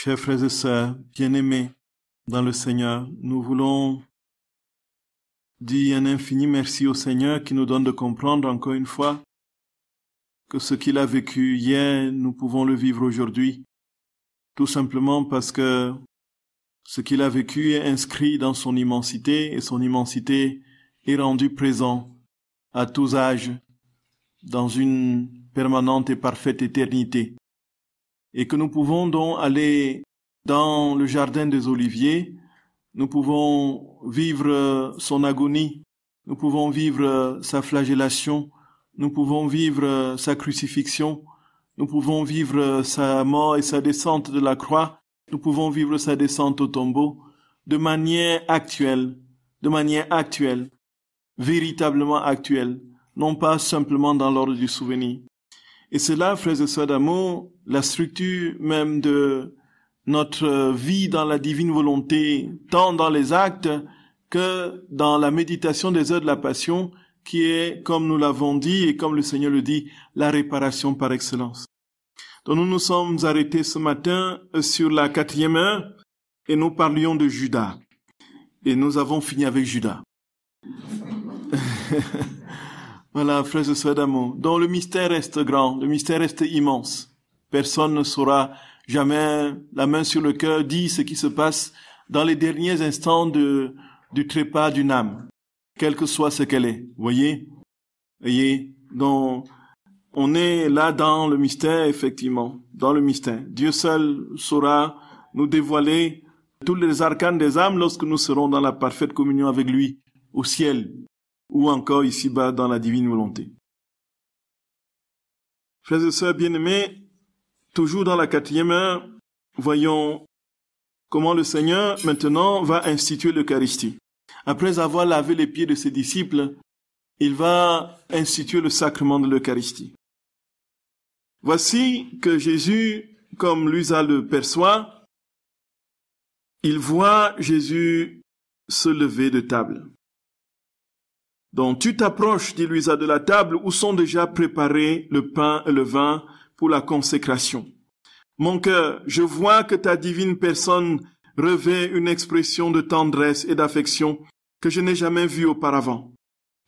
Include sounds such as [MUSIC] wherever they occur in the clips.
Chers frères et sœurs, bien-aimés dans le Seigneur, nous voulons dire un infini merci au Seigneur qui nous donne de comprendre encore une fois que ce qu'il a vécu hier, nous pouvons le vivre aujourd'hui, tout simplement parce que ce qu'il a vécu est inscrit dans son immensité et son immensité est rendue présent à tous âges dans une permanente et parfaite éternité et que nous pouvons donc aller dans le jardin des oliviers, nous pouvons vivre son agonie, nous pouvons vivre sa flagellation, nous pouvons vivre sa crucifixion, nous pouvons vivre sa mort et sa descente de la croix, nous pouvons vivre sa descente au tombeau de manière actuelle, de manière actuelle, véritablement actuelle, non pas simplement dans l'ordre du souvenir. Et c'est là, frères et sœurs d'amour, la structure même de notre vie dans la divine volonté, tant dans les actes que dans la méditation des heures de la passion, qui est, comme nous l'avons dit et comme le Seigneur le dit, la réparation par excellence. Donc nous nous sommes arrêtés ce matin euh, sur la quatrième heure et nous parlions de Judas. Et nous avons fini avec Judas. [LAUGHS] Voilà, frères et sœurs d'amour, dont le mystère reste grand, le mystère reste immense. Personne ne saura jamais, la main sur le cœur, dit ce qui se passe dans les derniers instants de, du trépas d'une âme, quelle que soit ce qu'elle est. Voyez? Voyez? Donc, on est là dans le mystère, effectivement, dans le mystère. Dieu seul saura nous dévoiler tous les arcanes des âmes lorsque nous serons dans la parfaite communion avec lui au ciel ou encore ici-bas dans la divine volonté. Frères et sœurs bien-aimés, toujours dans la quatrième heure, voyons comment le Seigneur maintenant va instituer l'Eucharistie. Après avoir lavé les pieds de ses disciples, il va instituer le sacrement de l'Eucharistie. Voici que Jésus, comme Lusa le perçoit, il voit Jésus se lever de table. Donc tu t'approches, dit Luisa de la table où sont déjà préparés le pain et le vin pour la consécration. Mon cœur, je vois que ta divine personne revêt une expression de tendresse et d'affection que je n'ai jamais vue auparavant.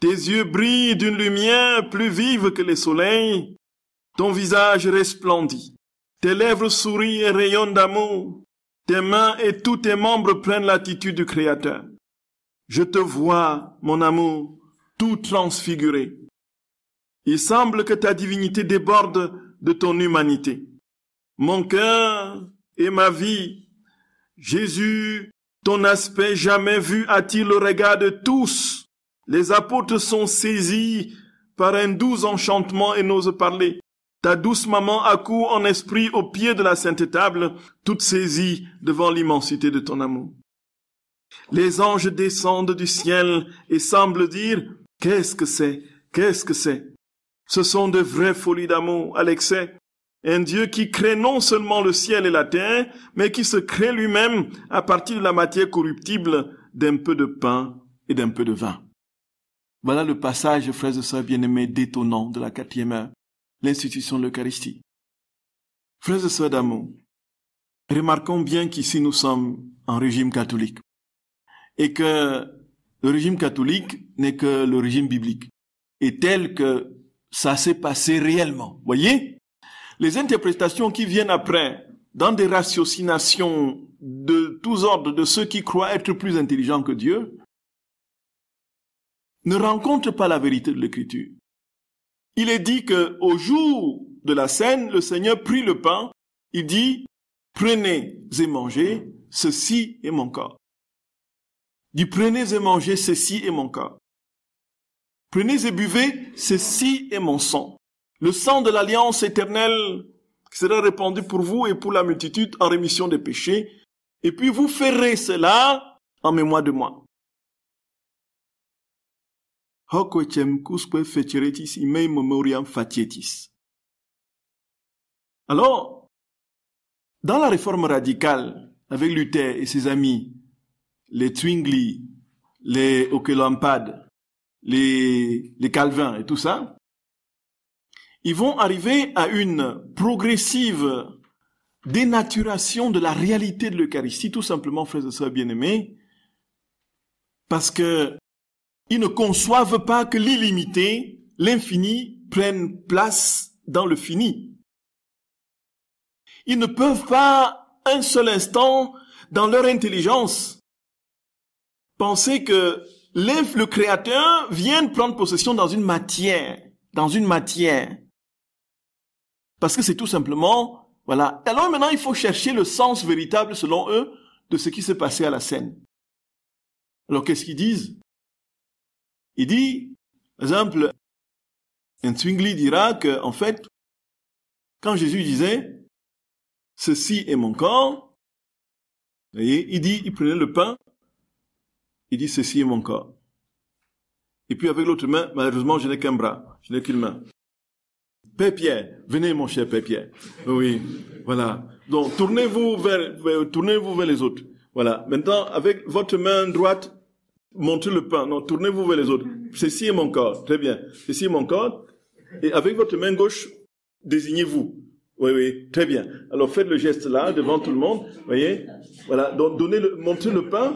Tes yeux brillent d'une lumière plus vive que les soleils. Ton visage resplendit. Tes lèvres sourient et rayonnent d'amour. Tes mains et tous tes membres prennent l'attitude du Créateur. Je te vois, mon amour, tout transfiguré. Il semble que ta divinité déborde de ton humanité. Mon cœur et ma vie, Jésus, ton aspect jamais vu attire le regard de tous. Les apôtres sont saisis par un doux enchantement et n'osent parler. Ta douce maman accourt en esprit au pied de la sainte table, toute saisie devant l'immensité de ton amour. Les anges descendent du ciel et semblent dire, Qu'est-ce que c'est Qu'est-ce que c'est Ce sont de vraies folies d'amour à l'excès. Un Dieu qui crée non seulement le ciel et la terre, mais qui se crée lui-même à partir de la matière corruptible d'un peu de pain et d'un peu de vin. Voilà le passage, frères et sœurs bien-aimés, détonnant de la quatrième heure, l'institution de l'Eucharistie. Frères et sœurs d'amour, remarquons bien qu'ici nous sommes en régime catholique et que le régime catholique n'est que le régime biblique. Et tel que ça s'est passé réellement. Voyez? Les interprétations qui viennent après, dans des ratiocinations de tous ordres de ceux qui croient être plus intelligents que Dieu, ne rencontrent pas la vérité de l'écriture. Il est dit que au jour de la scène, le Seigneur prit le pain, il dit, prenez et mangez, ceci est mon corps dit prenez et mangez, ceci et mon corps. Prenez et buvez, ceci et mon sang. Le sang de l'alliance éternelle qui sera répandu pour vous et pour la multitude en rémission des péchés. Et puis vous ferez cela en mémoire de moi. Alors, dans la réforme radicale, avec Luther et ses amis, les twingly, les Okelampad, les, calvins et tout ça, ils vont arriver à une progressive dénaturation de la réalité de l'Eucharistie, tout simplement, frères et sœurs bien-aimés, parce que ils ne conçoivent pas que l'illimité, l'infini, prennent place dans le fini. Ils ne peuvent pas un seul instant, dans leur intelligence, penser que le Créateur vient prendre possession dans une matière, dans une matière. Parce que c'est tout simplement, voilà. Alors maintenant, il faut chercher le sens véritable, selon eux, de ce qui s'est passé à la scène. Alors qu'est-ce qu'ils disent Il dit, par exemple, Zwingli dira que, en fait, quand Jésus disait, ceci est mon corps, vous voyez, il dit, il prenait le pain, il dit ceci est mon corps. Et puis avec l'autre main, malheureusement, je n'ai qu'un bras, je n'ai qu'une main. Pépierre, venez mon cher Pépierre. Oui, voilà. Donc tournez-vous vers, vers les autres. Voilà. Maintenant, avec votre main droite, montez le pain. Non, tournez-vous vers les autres. Ceci est mon corps. Très bien. Ceci est mon corps. Et avec votre main gauche, désignez-vous. Oui, oui, très bien. Alors faites le geste là, devant tout le monde, voyez Voilà, donc donnez le, le pain,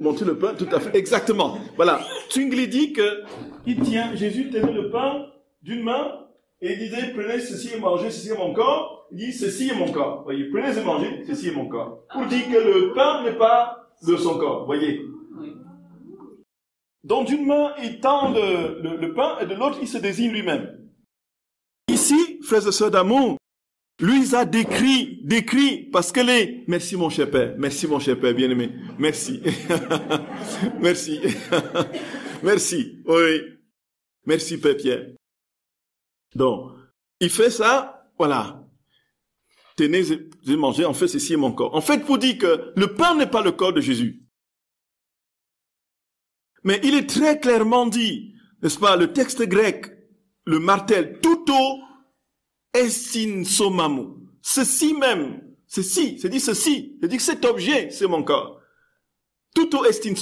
montez le pain, tout à fait, exactement. Voilà, Tsungli dit que, il tient, Jésus tenait le pain d'une main, et il disait, prenez ceci et mangez, ceci est mon corps. Il dit, ceci est mon corps. Voyez, prenez et mangez, ceci est mon corps. Pour dire que le pain n'est pas de son corps. Voyez. Donc d'une main, il tend le, le pain et de l'autre, il se désigne lui-même. Ici, frères et sœurs d'amour, a décrit, décrit, parce qu'elle est... Merci mon cher Père, merci mon cher Père bien-aimé, merci. [LAUGHS] merci. [LAUGHS] merci, oui. Merci Père Pierre. Donc, il fait ça, voilà. Tenez, j'ai mangé, en fait, ceci est mon corps. En fait, vous dites que le pain n'est pas le corps de Jésus. Mais il est très clairement dit, n'est-ce pas, le texte grec, le martel, tout au Estin Ceci même. Ceci. C'est dit ceci. C'est dit que cet objet, c'est mon corps. Tout estin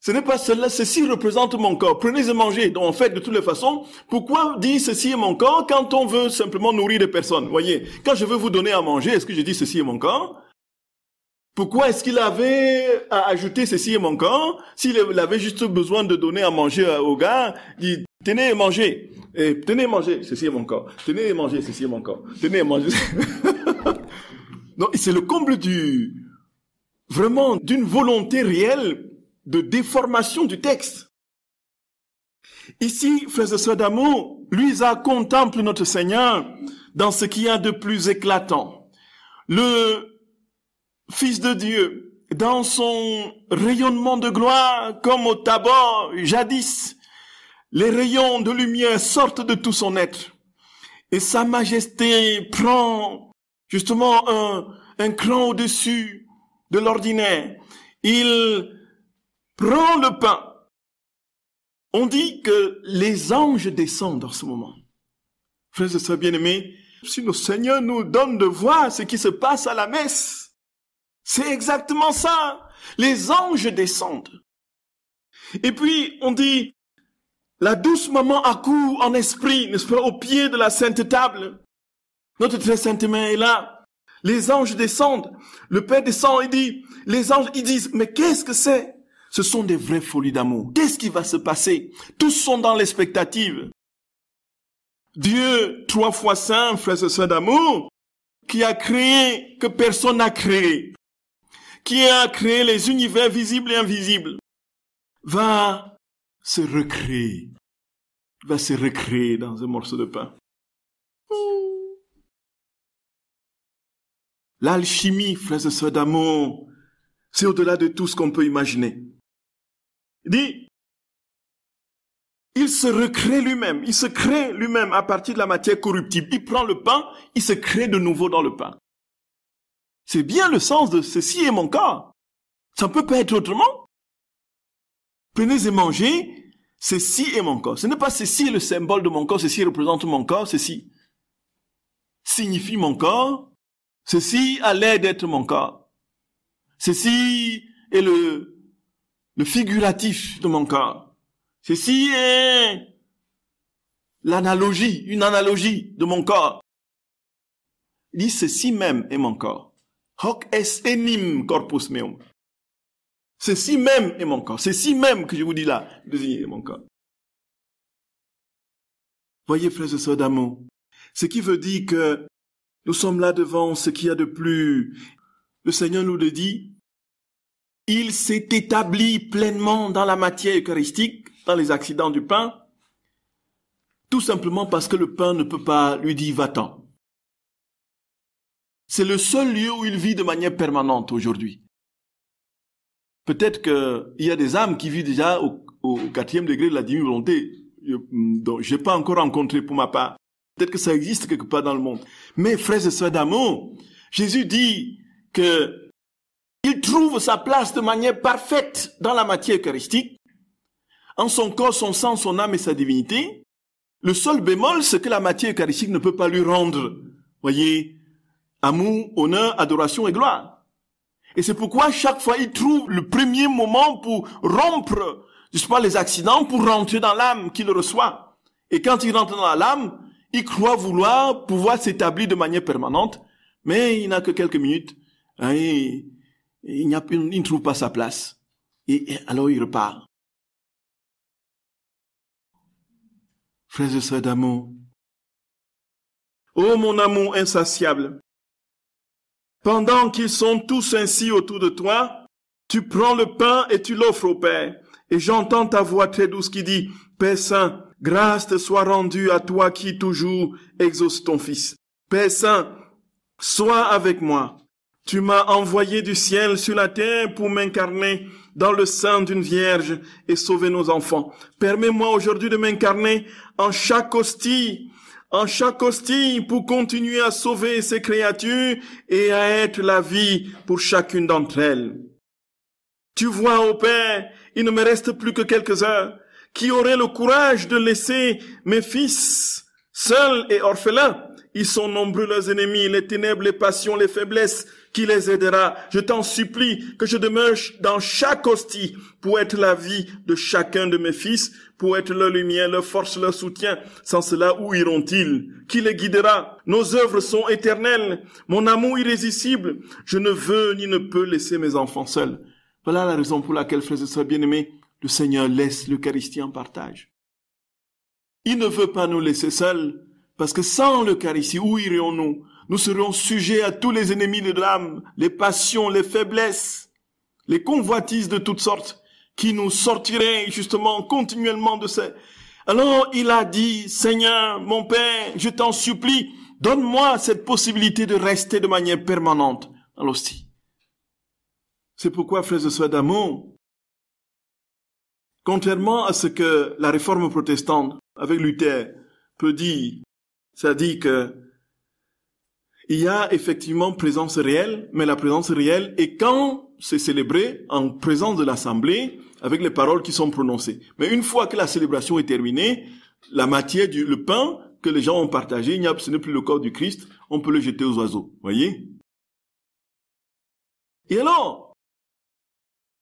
Ce n'est pas cela, ceci représente mon corps. Prenez et mangez. Donc, en fait, de toutes les façons, pourquoi dire ceci est mon corps quand on veut simplement nourrir des personnes? Voyez. Quand je veux vous donner à manger, est-ce que je dis ceci est mon corps? Pourquoi est-ce qu'il avait à ajouter ceci est mon corps s'il avait juste besoin de donner à manger au gars, il Tenez et mangez. Et eh, tenez et mangez, ceci est mon corps. Tenez et mangez, ceci est mon corps. Tenez et mangez. [LAUGHS] non, c'est le comble du, vraiment d'une volonté réelle de déformation du texte. Ici, Frère et sœurs d'amour, Luisa contemple notre Seigneur dans ce qu'il y a de plus éclatant. Le Fils de Dieu, dans son rayonnement de gloire, comme au tabac jadis, les rayons de lumière sortent de tout son être. Et sa majesté prend justement un, un cran au-dessus de l'ordinaire. Il prend le pain. On dit que les anges descendent en ce moment. Frères et sœurs bien-aimés, si nos Seigneur nous donne de voir ce qui se passe à la messe, c'est exactement ça. Les anges descendent. Et puis, on dit, la douce maman accourt en esprit, n'est-ce pas, au pied de la sainte table. Notre très sainte main est là. Les anges descendent. Le Père descend et dit, les anges, ils disent, mais qu'est-ce que c'est? Ce sont des vraies folies d'amour. Qu'est-ce qui va se passer? Tous sont dans l'expectative. Dieu, trois fois saint, frère et soeur d'amour, qui a créé que personne n'a créé, qui a créé les univers visibles et invisibles, va se recréer, va se recréer dans un morceau de pain. L'alchimie, frère et sœurs d'amour, c'est au-delà de tout ce qu'on peut imaginer. Il dit, il se recrée lui-même, il se crée lui-même à partir de la matière corruptible. Il prend le pain, il se crée de nouveau dans le pain. C'est bien le sens de ceci et mon corps. Ça ne peut pas être autrement. Prenez et mangez, ceci est mon corps. Ce n'est pas ceci est le symbole de mon corps, ceci représente mon corps, ceci signifie mon corps, ceci a l'air d'être mon corps. Ceci est le, figuratif de mon corps. Ceci est l'analogie, une analogie de mon corps. Il dit ceci même est mon corps. Hoc est enim corpus meum. C'est si même est mon corps. c'est si même que je vous dis là, désigné est mon corps. Voyez, frères et sœurs d'amour, ce qui veut dire que nous sommes là devant ce qu'il y a de plus. Le Seigneur nous le dit, il s'est établi pleinement dans la matière eucharistique, dans les accidents du pain, tout simplement parce que le pain ne peut pas lui dire va-t'en. C'est le seul lieu où il vit de manière permanente aujourd'hui. Peut-être qu'il y a des âmes qui vivent déjà au, quatrième degré de la divine volonté. Je mm, n'ai pas encore rencontré pour ma part. Peut-être que ça existe quelque part dans le monde. Mais frères et soeurs d'amour, Jésus dit que il trouve sa place de manière parfaite dans la matière eucharistique, en son corps, son sang, son âme et sa divinité. Le seul bémol, c'est que la matière eucharistique ne peut pas lui rendre, voyez, amour, honneur, adoration et gloire. Et c'est pourquoi chaque fois, il trouve le premier moment pour rompre, je sais pas, les accidents, pour rentrer dans l'âme qu'il reçoit. Et quand il rentre dans l'âme, il croit vouloir pouvoir s'établir de manière permanente, mais il n'a que quelques minutes. Hein, et, il, a, il, ne trouve pas sa place. Et, alors il repart. Frères et sœurs d'amour, oh mon amour insatiable, pendant qu'ils sont tous ainsi autour de toi, tu prends le pain et tu l'offres au Père. Et j'entends ta voix très douce qui dit, Père Saint, grâce te soit rendue à toi qui toujours exauce ton Fils. Père Saint, sois avec moi. Tu m'as envoyé du ciel sur la terre pour m'incarner dans le sein d'une vierge et sauver nos enfants. Permets-moi aujourd'hui de m'incarner en chaque hostie en chaque hostie pour continuer à sauver ces créatures et à être la vie pour chacune d'entre elles. Tu vois, ô Père, il ne me reste plus que quelques heures. Qui aurait le courage de laisser mes fils seuls et orphelins Ils sont nombreux leurs ennemis, les ténèbres, les passions, les faiblesses, qui les aidera. Je t'en supplie que je demeure dans chaque hostie pour être la vie de chacun de mes fils, pour être leur lumière, leur force, leur soutien. Sans cela, où iront-ils Qui les guidera Nos œuvres sont éternelles, mon amour irrésistible. Je ne veux ni ne peux laisser mes enfants seuls. Voilà la raison pour laquelle, frères et sœurs bien-aimés, le Seigneur laisse l'Eucharistie en partage. Il ne veut pas nous laisser seuls, parce que sans l'Eucharistie, où irions nous nous serons sujets à tous les ennemis de l'âme, les passions, les faiblesses, les convoitises de toutes sortes, qui nous sortiraient justement continuellement de ces... Alors il a dit, Seigneur, mon Père, je t'en supplie, donne-moi cette possibilité de rester de manière permanente dans aussi, C'est pourquoi, Frère et contrairement à ce que la réforme protestante avec Luther peut dire, ça dit que il y a effectivement présence réelle, mais la présence réelle est quand c'est célébré en présence de l'Assemblée avec les paroles qui sont prononcées. Mais une fois que la célébration est terminée, la matière du le pain que les gens ont partagé, n'y a, ce n'est plus le corps du Christ, on peut le jeter aux oiseaux. Voyez Et alors,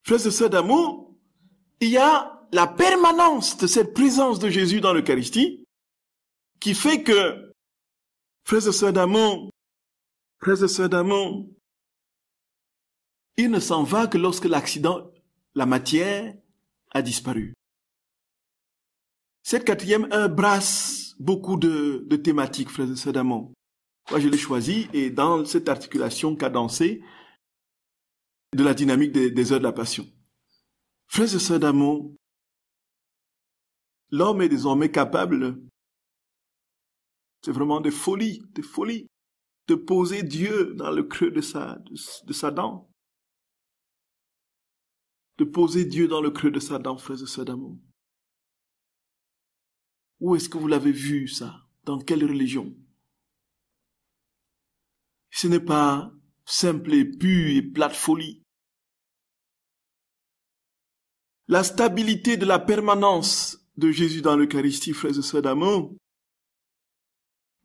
frères et sœurs d'amour, il y a la permanence de cette présence de Jésus dans l'Eucharistie qui fait que, frères et sœurs d'amour, Frères et sœurs d'amour, il ne s'en va que lorsque l'accident, la matière, a disparu. Cette quatrième heure brasse beaucoup de, thématiques, frères et sœurs d'amour. Moi, je l'ai choisi et dans cette articulation cadencée de la dynamique des, heures de la passion. Frères et sœurs d'amour, l'homme est désormais capable, c'est vraiment de folie, de folie, de poser Dieu dans le creux de sa, de, sa dent. De poser Dieu dans le creux de sa dent, frère de sœurs Où est-ce que vous l'avez vu, ça? Dans quelle religion? Ce n'est pas simple et pu et plate folie. La stabilité de la permanence de Jésus dans l'Eucharistie, frère de sœurs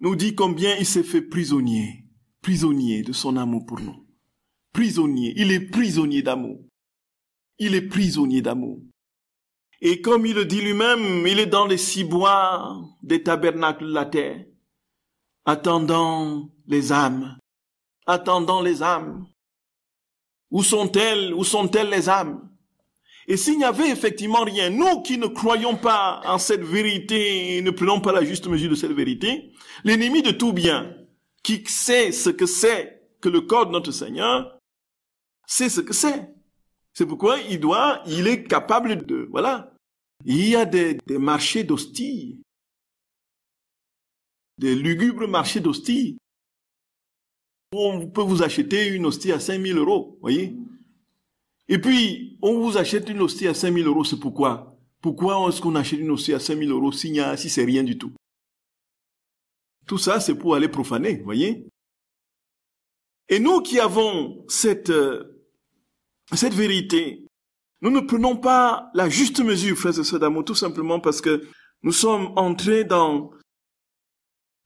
nous dit combien il s'est fait prisonnier, prisonnier de son amour pour nous. Prisonnier, il est prisonnier d'amour. Il est prisonnier d'amour. Et comme il le dit lui-même, il est dans les six bois des tabernacles de la terre, attendant les âmes, attendant les âmes. Où sont-elles, où sont-elles les âmes et s'il n'y avait effectivement rien, nous qui ne croyons pas en cette vérité et ne prenons pas la juste mesure de cette vérité, l'ennemi de tout bien, qui sait ce que c'est que le corps de notre Seigneur, sait ce que c'est. C'est pourquoi il doit, il est capable de, voilà. Il y a des, marchés d'hosties, des lugubres marchés d'hosties, où on peut vous acheter une hostie à 5000 euros, voyez et puis, on vous achète une hostie à 5000 euros, c'est pourquoi Pourquoi est-ce qu'on achète une hostie à 5000 euros si, c'est rien du tout Tout ça, c'est pour aller profaner, voyez Et nous qui avons cette, euh, cette vérité, nous ne prenons pas la juste mesure, frères et sœurs d'amour, tout simplement parce que nous sommes entrés dans,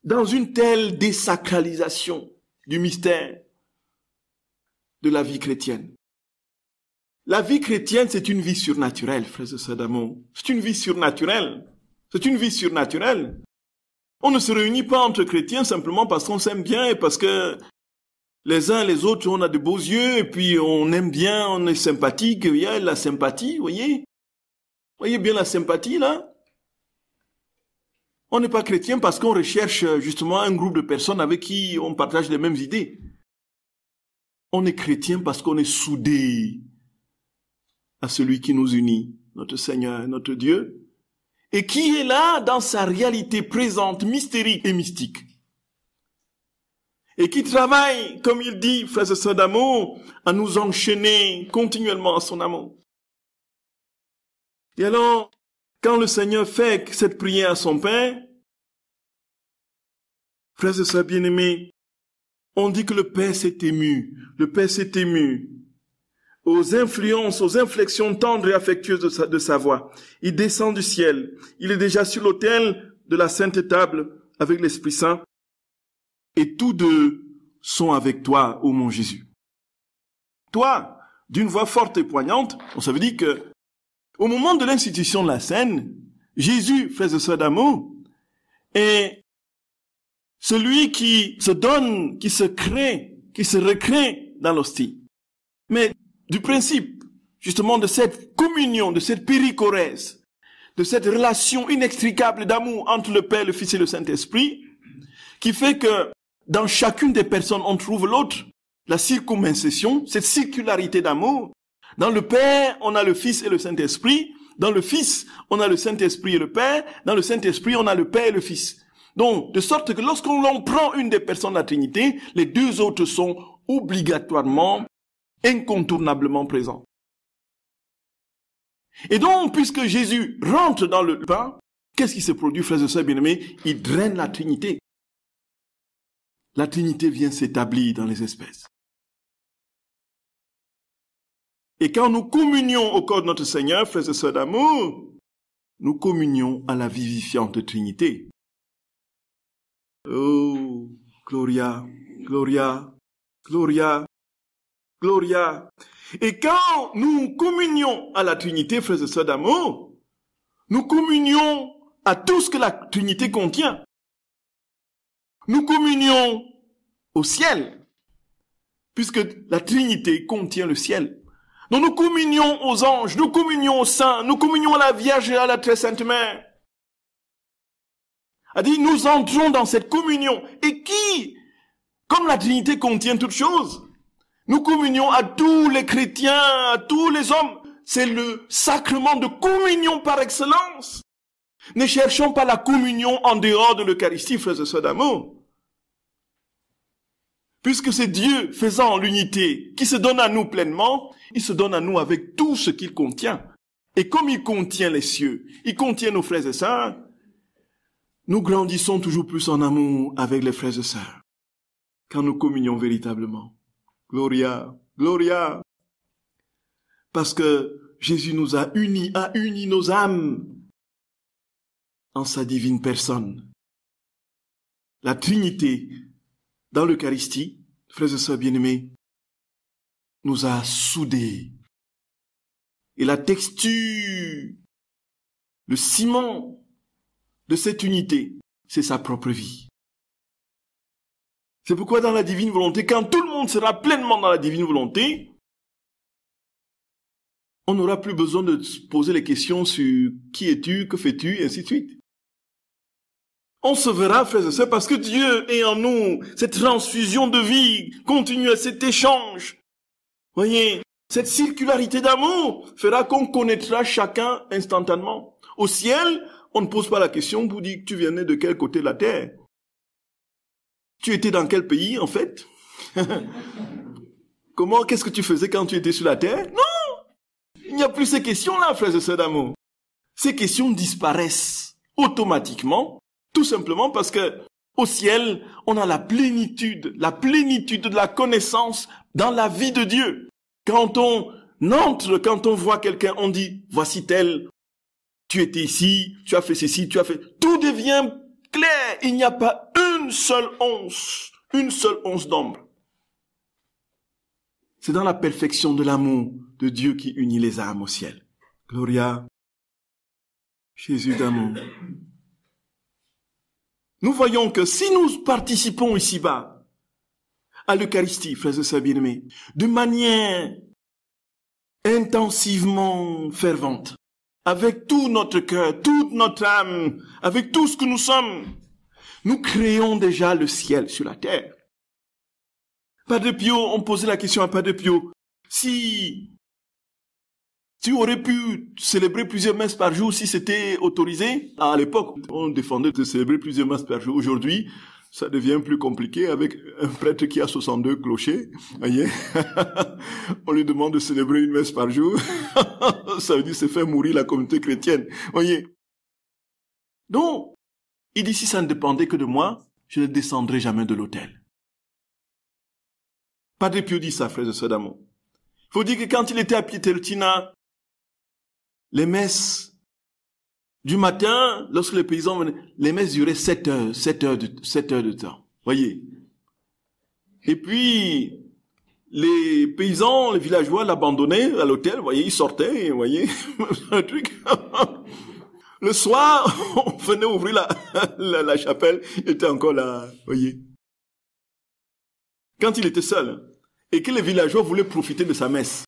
dans une telle désacralisation du mystère de la vie chrétienne. La vie chrétienne, c'est une vie surnaturelle, frères et sœurs C'est une vie surnaturelle. C'est une vie surnaturelle. On ne se réunit pas entre chrétiens simplement parce qu'on s'aime bien et parce que les uns et les autres, on a de beaux yeux et puis on aime bien, on est sympathique. Il y a la sympathie, vous voyez vous Voyez bien la sympathie là On n'est pas chrétien parce qu'on recherche euh, justement un groupe de personnes avec qui on partage les mêmes idées. On est chrétien parce qu'on est soudé à celui qui nous unit, notre Seigneur, notre Dieu, et qui est là dans sa réalité présente, mystérique et mystique. Et qui travaille, comme il dit, Frère et sœurs d'amour, à nous enchaîner continuellement à son amour. Et alors, quand le Seigneur fait cette prière à son Père, Frère de sœurs bien-aimés, on dit que le Père s'est ému. Le Père s'est ému aux influences, aux inflexions tendres et affectueuses de sa, de sa voix. Il descend du ciel. Il est déjà sur l'autel de la sainte table avec l'Esprit Saint. Et tous deux sont avec toi, ô mon Jésus. Toi, d'une voix forte et poignante, on ça veut dire que, au moment de l'institution de la scène, Jésus, Frère de soeur d'amour, est celui qui se donne, qui se crée, qui se recrée dans l'hostie. Mais du principe justement de cette communion, de cette péricorèse, de cette relation inextricable d'amour entre le Père, le Fils et le Saint-Esprit, qui fait que dans chacune des personnes, on trouve l'autre, la circumcision, cette circularité d'amour. Dans le Père, on a le Fils et le Saint-Esprit. Dans le Fils, on a le Saint-Esprit et le Père. Dans le Saint-Esprit, on a le Père et le Fils. Donc, de sorte que lorsqu'on prend une des personnes de la Trinité, les deux autres sont obligatoirement incontournablement présent. Et donc, puisque Jésus rentre dans le pain, qu'est-ce qui se produit, frères et sœurs bien-aimés Il draine la Trinité. La Trinité vient s'établir dans les espèces. Et quand nous communions au corps de notre Seigneur, frères et sœurs d'amour, nous communions à la vivifiante Trinité. Oh, Gloria, Gloria, Gloria, et quand nous communions à la Trinité, frères et sœurs d'amour, nous communions à tout ce que la Trinité contient. Nous communions au ciel, puisque la Trinité contient le ciel. Nous nous communions aux anges, nous communions aux saints, nous communions à la Vierge et à la Très Sainte Mère. A dit, nous entrons dans cette communion. Et qui, comme la Trinité contient toutes choses, nous communions à tous les chrétiens, à tous les hommes. C'est le sacrement de communion par excellence. Ne cherchons pas la communion en dehors de l'Eucharistie, frères et sœurs d'amour. Puisque c'est Dieu faisant l'unité qui se donne à nous pleinement, il se donne à nous avec tout ce qu'il contient. Et comme il contient les cieux, il contient nos frères et sœurs, nous grandissons toujours plus en amour avec les frères et sœurs quand nous communions véritablement. Gloria, Gloria. Parce que Jésus nous a unis, a uni nos âmes en sa divine personne. La Trinité dans l'Eucharistie, frères et sœurs bien-aimés, nous a soudés. Et la texture, le ciment de cette unité, c'est sa propre vie. C'est pourquoi dans la divine volonté, quand tout le monde sera pleinement dans la divine volonté, on n'aura plus besoin de se poser les questions sur qui es-tu, que fais-tu, et ainsi de suite. On se verra, frères et sœurs, parce que Dieu est en nous. Cette transfusion de vie continue, à cet échange. Voyez, cette circularité d'amour fera qu'on connaîtra chacun instantanément. Au ciel, on ne pose pas la question pour dire tu venais de quel côté de la terre. Tu étais dans quel pays, en fait [LAUGHS] Comment, qu'est-ce que tu faisais quand tu étais sur la terre Non Il n'y a plus ces questions-là, frères et sœurs d'amour. Ces questions disparaissent automatiquement, tout simplement parce que au ciel, on a la plénitude, la plénitude de la connaissance dans la vie de Dieu. Quand on entre, quand on voit quelqu'un, on dit, voici tel, tu étais ici, tu as fait ceci, tu as fait... Tout devient clair, il n'y a pas une seule once, une seule once d'ombre. C'est dans la perfection de l'amour de Dieu qui unit les âmes au ciel. Gloria, Jésus d'amour. Nous voyons que si nous participons ici-bas à l'Eucharistie, frères et sœurs bien de manière intensivement fervente, avec tout notre cœur, toute notre âme, avec tout ce que nous sommes, nous créons déjà le ciel sur la terre. Padre Pio, on posait la question à Padre Pio, si tu aurais pu célébrer plusieurs messes par jour si c'était autorisé, à l'époque, on défendait de célébrer plusieurs messes par jour. Aujourd'hui, ça devient plus compliqué avec un prêtre qui a 62 clochers. Voyez [LAUGHS] On lui demande de célébrer une messe par jour. [LAUGHS] ça veut dire c'est faire mourir la communauté chrétienne. Voyez Donc, il dit si ça ne dépendait que de moi, je ne descendrai jamais de l'autel. Pas Pio dit ça, frère de sœurs Il faut dire que quand il était à Pietertina, les messes du matin, lorsque les paysans venaient, les messes duraient 7 heures, 7 heures de, 7 heures de temps. Voyez. Et puis, les paysans, les villageois l'abandonnaient à l'hôtel, voyez, ils sortaient, vous voyez, [LAUGHS] un truc. Le soir, [LAUGHS] on venait ouvrir la, [LAUGHS] chapelle, il était encore là, vous voyez. Quand il était seul, et que les villageois voulaient profiter de sa messe.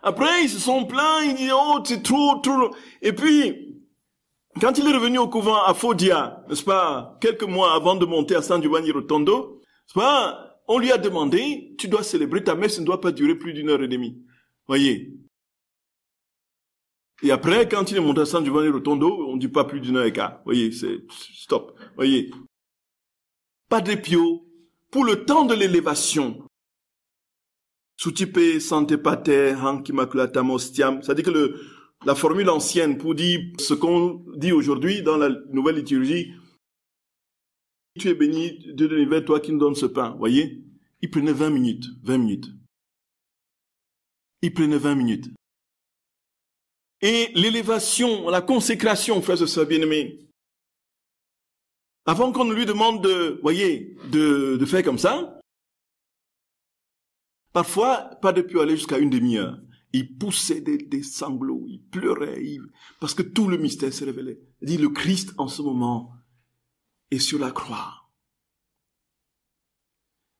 Après, ils se sont plaints, ils disent, oh, c'est trop, trop. Et puis, quand il est revenu au couvent à Fodia, n'est-ce pas, quelques mois avant de monter à San Giovanni Rotondo, n'est-ce pas, on lui a demandé, tu dois célébrer ta messe, ne doit pas durer plus d'une heure et demie. Voyez. Et après, quand il est monté à San Giovanni Rotondo, on ne dit pas plus d'une heure et quart. Voyez, c'est stop. Voyez. de Pio, pour le temps de l'élévation, Sutipe, santé Pater, Hank Immaculata Mostiam, ça dit que le, la formule ancienne pour dire ce qu'on dit aujourd'hui dans la nouvelle liturgie, tu es béni, Dieu de l'univers, toi qui nous donnes ce pain. Voyez, il prenait 20 minutes, 20 minutes. Il prenait 20 minutes. Et l'élévation, la consécration, frère, ce soeur bien aimé. avant qu'on ne lui demande de, voyez, de, de faire comme ça, parfois, pas depuis aller jusqu'à une demi-heure. Il poussait des, sanglots, il pleurait, parce que tout le mystère se révélait. Il dit, le Christ en ce moment est sur la croix.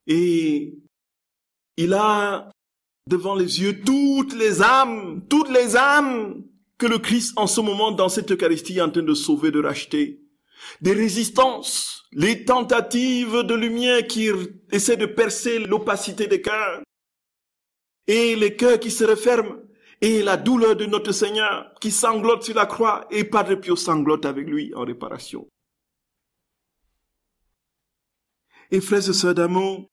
Et il a devant les yeux toutes les âmes, toutes les âmes que le Christ en ce moment dans cette Eucharistie est en train de sauver, de racheter. Des résistances, les tentatives de lumière qui essaient de percer l'opacité des cœurs et les cœurs qui se referment et la douleur de notre Seigneur qui sanglote sur la croix et Padre Pio sanglote avec lui en réparation. Et Frère et sœurs d'amour,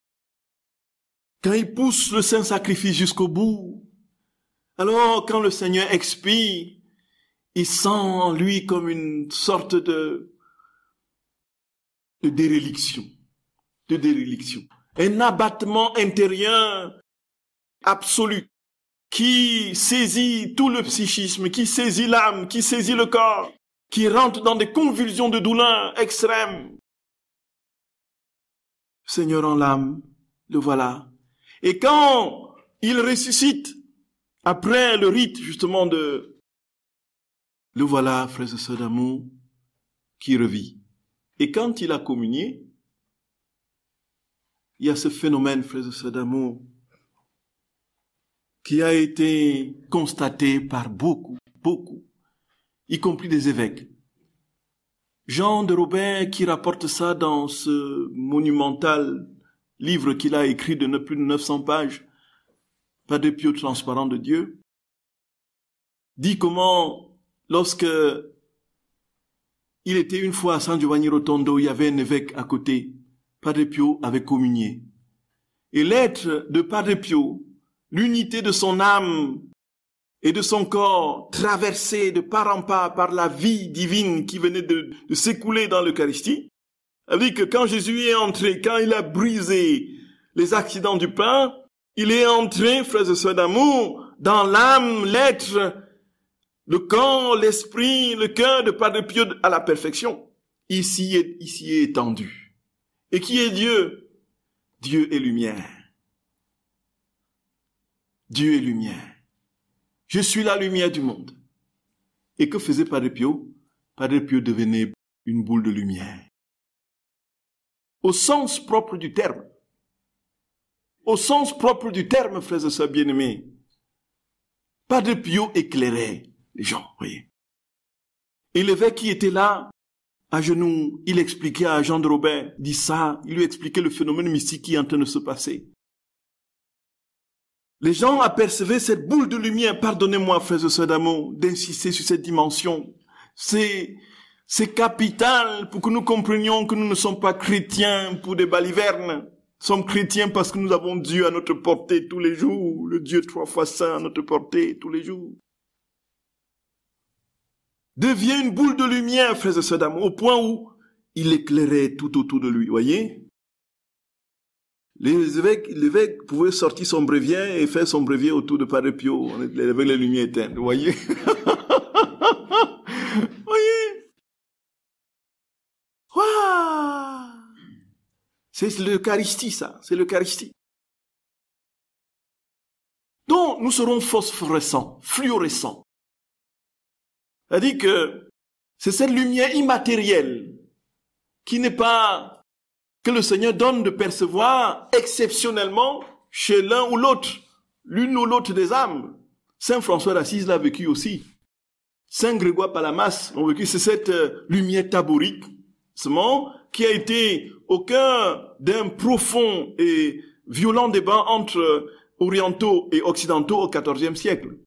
quand il pousse le saint sacrifice jusqu'au bout, alors quand le Seigneur expire, il sent en lui comme une sorte de, de déréliction, de déréliction, un abattement intérieur absolu, qui saisit tout le psychisme, qui saisit l'âme, qui saisit le corps, qui rentre dans des convulsions de douleur extrêmes. Seigneur en l'âme, le voilà. Et quand il ressuscite, après le rite justement de... Le voilà, Frère et sœurs d'amour, qui revit. Et quand il a communié, il y a ce phénomène, Frère et d'amour, qui a été constaté par beaucoup, beaucoup, y compris des évêques. Jean de Robin qui rapporte ça dans ce monumental livre qu'il a écrit de plus de 900 pages, Pas de transparent de Dieu, dit comment lorsque il était une fois à San Giovanni Rotondo, il y avait un évêque à côté, Padre Pio avait communié. Et l'être de Padre Pio l'unité de son âme et de son corps traversée de part en part par la vie divine qui venait de, s'écouler dans l'Eucharistie. avec que quand Jésus est entré, quand il a brisé les accidents du pain, il est entré, frère de sœurs d'amour, dans l'âme, l'être, le corps, l'esprit, le cœur de de Pieux à la perfection. Ici est, ici est étendu. Et qui est Dieu? Dieu est lumière. Dieu est lumière. Je suis la lumière du monde. Et que faisait Padre Pio Padre Pio devenait une boule de lumière. Au sens propre du terme. Au sens propre du terme, frères et sœurs bien-aimés. Padre Pio éclairait les gens, voyez. Et l'évêque qui était là, à genoux, il expliquait à Jean de Robert, dit ça, il lui expliquait le phénomène mystique qui est en train de se passer. Les gens apercevaient cette boule de lumière, pardonnez-moi frère et d'insister sur cette dimension. C'est, c'est capital pour que nous comprenions que nous ne sommes pas chrétiens pour des balivernes. Nous sommes chrétiens parce que nous avons Dieu à notre portée tous les jours, le Dieu trois fois saint à notre portée tous les jours. Devient une boule de lumière, frère et au point où il éclairait tout autour de lui, voyez les évêques, l'évêque pouvait sortir son brevier et faire son brevier autour de Padre Pio avec les lumières éteintes. Vous voyez? [LAUGHS] vous voyez? c'est l'Eucharistie, ça. C'est l'Eucharistie. Donc, nous serons phosphorescents, fluorescents. C'est-à-dire que c'est cette lumière immatérielle qui n'est pas que le Seigneur donne de percevoir exceptionnellement chez l'un ou l'autre, l'une ou l'autre des âmes. Saint François d'Assise l'a vécu aussi. Saint Grégoire Palamas l'a vécu. C'est cette euh, lumière taborique, ce moment qui a été au cœur d'un profond et violent débat entre euh, orientaux et occidentaux au XIVe siècle.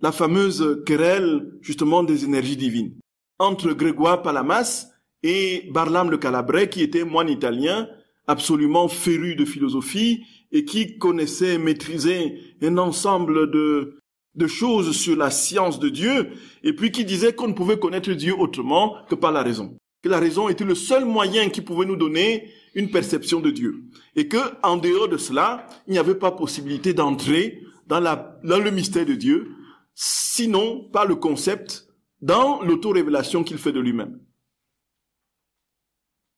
La fameuse querelle, justement, des énergies divines entre Grégoire Palamas et Barlam le Calabrais, qui était moine italien, absolument féru de philosophie, et qui connaissait maîtrisait un ensemble de, de choses sur la science de Dieu, et puis qui disait qu'on ne pouvait connaître Dieu autrement que par la raison. Que la raison était le seul moyen qui pouvait nous donner une perception de Dieu. Et que, en dehors de cela, il n'y avait pas possibilité d'entrer dans, dans le mystère de Dieu, sinon par le concept, dans l'autorévélation qu'il fait de lui-même.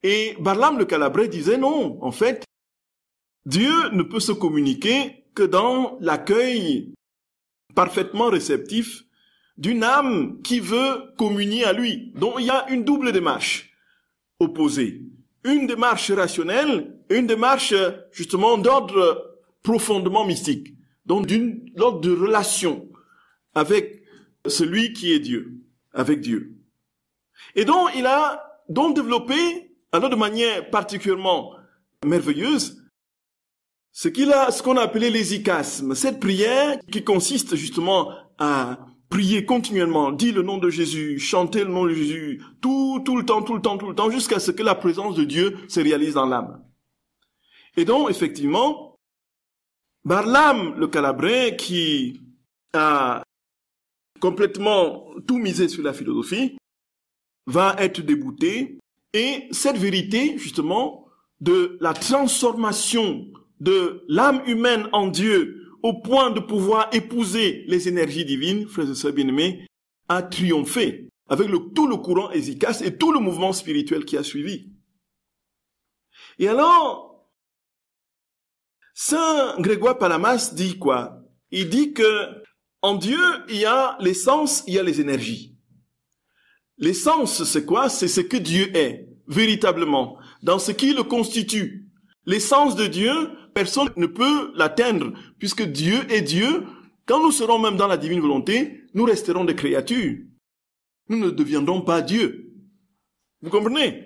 Et Barlam le Calabrais disait non, en fait, Dieu ne peut se communiquer que dans l'accueil parfaitement réceptif d'une âme qui veut communier à lui. Donc il y a une double démarche opposée. Une démarche rationnelle et une démarche justement d'ordre profondément mystique, donc d'une ordre de relation avec celui qui est Dieu, avec Dieu. Et donc il a donc développé alors de manière particulièrement merveilleuse, ce qu'il a, ce qu'on a appelé les cette prière qui consiste justement à prier continuellement, dire le nom de Jésus, chanter le nom de Jésus, tout, tout le temps, tout le temps, tout le temps, jusqu'à ce que la présence de Dieu se réalise dans l'âme. Et donc, effectivement, Barlam, le Calabrin, qui a complètement tout misé sur la philosophie, va être débouté et cette vérité, justement, de la transformation de l'âme humaine en Dieu au point de pouvoir épouser les énergies divines, frères et sœurs bien-aimés, a triomphé avec tout le courant efficace et tout le mouvement spirituel qui a suivi. Et alors, Saint Grégoire Palamas dit quoi Il dit que en Dieu, il y a l'essence, il y a les énergies. L'essence, c'est quoi C'est ce que Dieu est, véritablement, dans ce qui le constitue. L'essence de Dieu, personne ne peut l'atteindre, puisque Dieu est Dieu. Quand nous serons même dans la divine volonté, nous resterons des créatures. Nous ne deviendrons pas Dieu. Vous comprenez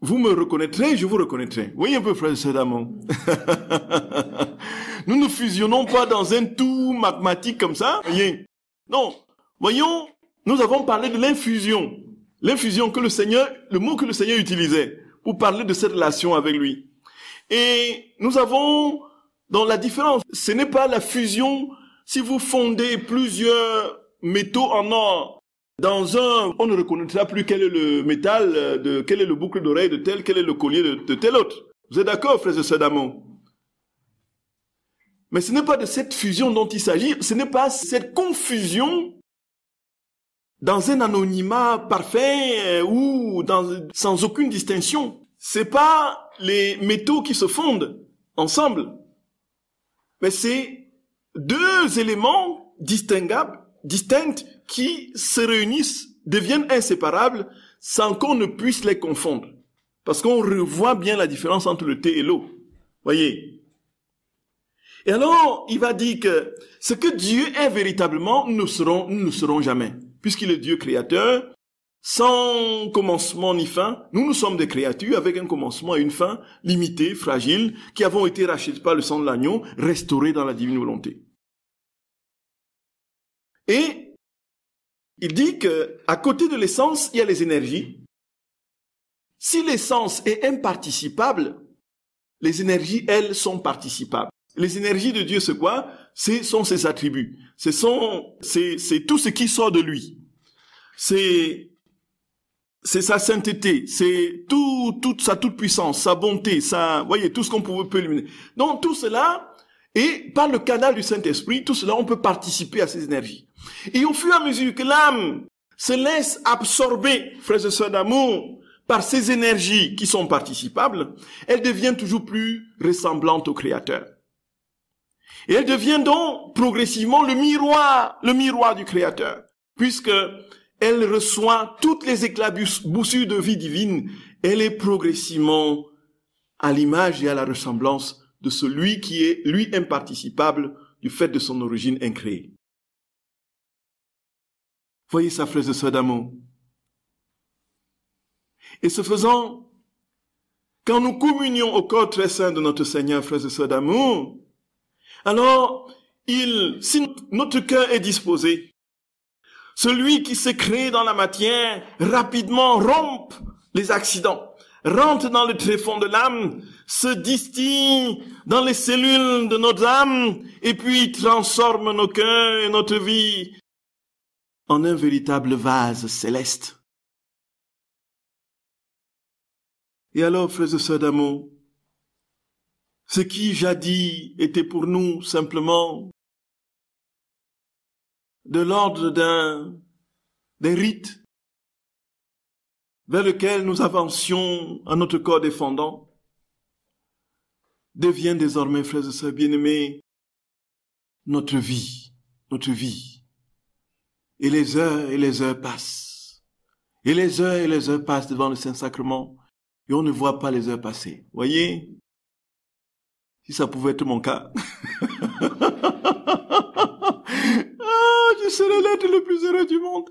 Vous me reconnaîtrez, je vous reconnaîtrai. Voyez un peu, frère Sédamon. [LAUGHS] nous ne fusionnons pas dans un tout magmatique comme ça. Voyez. Non. Voyons nous avons parlé de l'infusion. L'infusion que le Seigneur, le mot que le Seigneur utilisait pour parler de cette relation avec lui. Et nous avons dans la différence, ce n'est pas la fusion si vous fondez plusieurs métaux en or. Dans un, on ne reconnaîtra plus quel est le métal, euh, de, quel est le boucle d'oreille de tel, quel est le collier de, tel autre. Vous êtes d'accord, frères et sœurs d'amour Mais ce n'est pas de cette fusion dont il s'agit, ce n'est pas cette confusion dans un anonymat parfait euh, ou dans, sans aucune distinction. C'est pas les métaux qui se fondent ensemble, mais c'est deux éléments distinguables, distincts, qui se réunissent, deviennent inséparables, sans qu'on ne puisse les confondre. Parce qu'on revoit bien la différence entre le thé et l'eau. Voyez. Et alors, il va dire que ce que Dieu est véritablement, nous serons, nous ne serons jamais puisqu'il est Dieu créateur, sans commencement ni fin, nous, nous sommes des créatures avec un commencement et une fin limitées, fragiles, qui avons été rachetés par le sang de l'agneau, restaurés dans la divine volonté. Et il dit que, à côté de l'essence, il y a les énergies. Si l'essence est imparticipable, les énergies, elles, sont participables. Les énergies de Dieu, c'est quoi? ce sont ses attributs, c'est tout ce qui sort de lui, c'est sa sainteté, c'est tout, toute sa toute puissance, sa bonté, sa, voyez, tout ce qu'on peut éliminer. Donc tout cela, et par le canal du Saint-Esprit, tout cela, on peut participer à ces énergies. Et au fur et à mesure que l'âme se laisse absorber, frères et sœurs d'amour, par ces énergies qui sont participables, elle devient toujours plus ressemblante au Créateur. Et elle devient donc progressivement le miroir, le miroir du Créateur, puisque elle reçoit toutes les éclats de vie divine. Elle est progressivement à l'image et à la ressemblance de celui qui est lui imparticipable du fait de son origine incréée. Voyez sa frère de sœurs d'amour. Et ce faisant, quand nous communions au corps très saint de notre Seigneur, frères et sœurs d'amour, alors, il, si notre cœur est disposé, celui qui s'est créé dans la matière rapidement rompe les accidents, rentre dans le tréfonds de l'âme, se distille dans les cellules de notre âme et puis transforme nos cœurs et notre vie en un véritable vase céleste. Et alors, frères et sœurs d'amour, ce qui jadis était pour nous simplement de l'ordre d'un, des rite vers lequel nous avancions à notre corps défendant, devient désormais, frères et sœurs bien-aimés, notre vie, notre vie. Et les heures et les heures passent. Et les heures et les heures passent devant le Saint-Sacrement, et on ne voit pas les heures passer. Voyez si ça pouvait être mon cas. [LAUGHS] ah, je serais l'être le plus heureux du monde.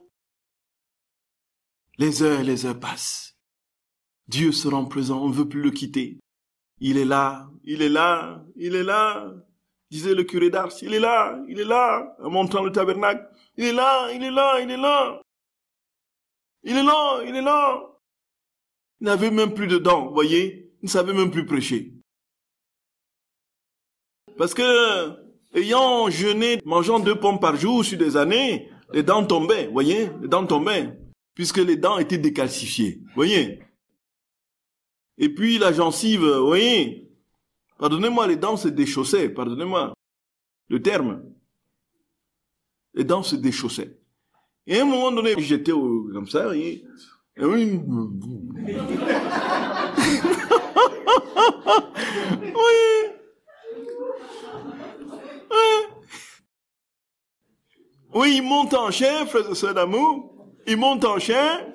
Les heures et les heures passent. Dieu se rend présent, on ne veut plus le quitter. Il est là, il est là, il est là, disait le curé d'Ars. Il est là, il est là, en montant le tabernacle. Il est là, il est là, il est là. Il est là, il est là. Il n'avait même plus de dents, voyez. Il ne savait même plus prêcher. Parce que, ayant jeûné, mangeant deux pommes par jour sur des années, les dents tombaient, voyez, les dents tombaient, puisque les dents étaient décalcifiées, voyez. Et puis la gencive, voyez, pardonnez-moi, les dents se déchaussaient, pardonnez-moi le terme. Les dents se déchaussaient. Et à un moment donné, j'étais comme ça, voyez, oui, [LAUGHS] oui. Hein oui, il monte en chien, Frère et sœurs d'amour. Il monte en chien.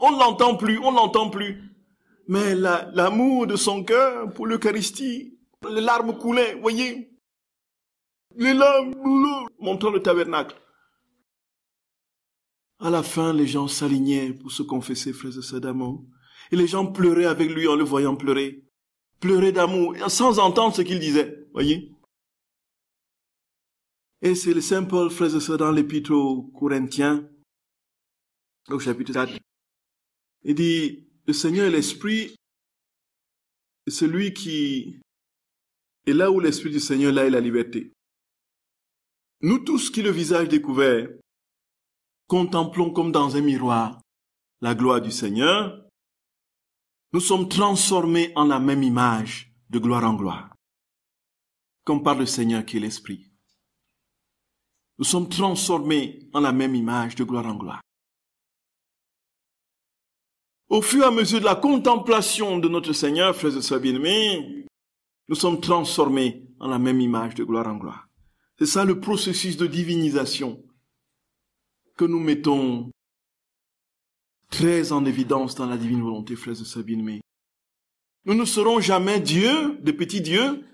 On ne l'entend plus, on ne l'entend plus. Mais l'amour de son cœur pour l'Eucharistie, les larmes coulaient, voyez. Les larmes, montant le tabernacle. À la fin, les gens s'alignaient pour se confesser, Frère et sœurs d'amour. Et les gens pleuraient avec lui en le voyant pleurer pleurer d'amour, sans entendre ce qu'il disait. Voyez? Et c'est le Saint Paul, de ça dans l'épître aux Corinthiens, au chapitre 4. Il dit, le Seigneur est l'Esprit, celui qui... est là où l'Esprit du Seigneur, là est la liberté. Nous tous qui le visage découvert, contemplons comme dans un miroir la gloire du Seigneur, nous sommes transformés en la même image, de gloire en gloire, comme par le Seigneur qui est l'Esprit. Nous sommes transformés en la même image, de gloire en gloire. Au fur et à mesure de la contemplation de notre Seigneur, frères et sœurs bien-aimés, nous sommes transformés en la même image de gloire en gloire. C'est ça le processus de divinisation que nous mettons très en évidence dans la divine volonté, frères et sœurs mais Nous ne serons jamais Dieu, de petits dieux,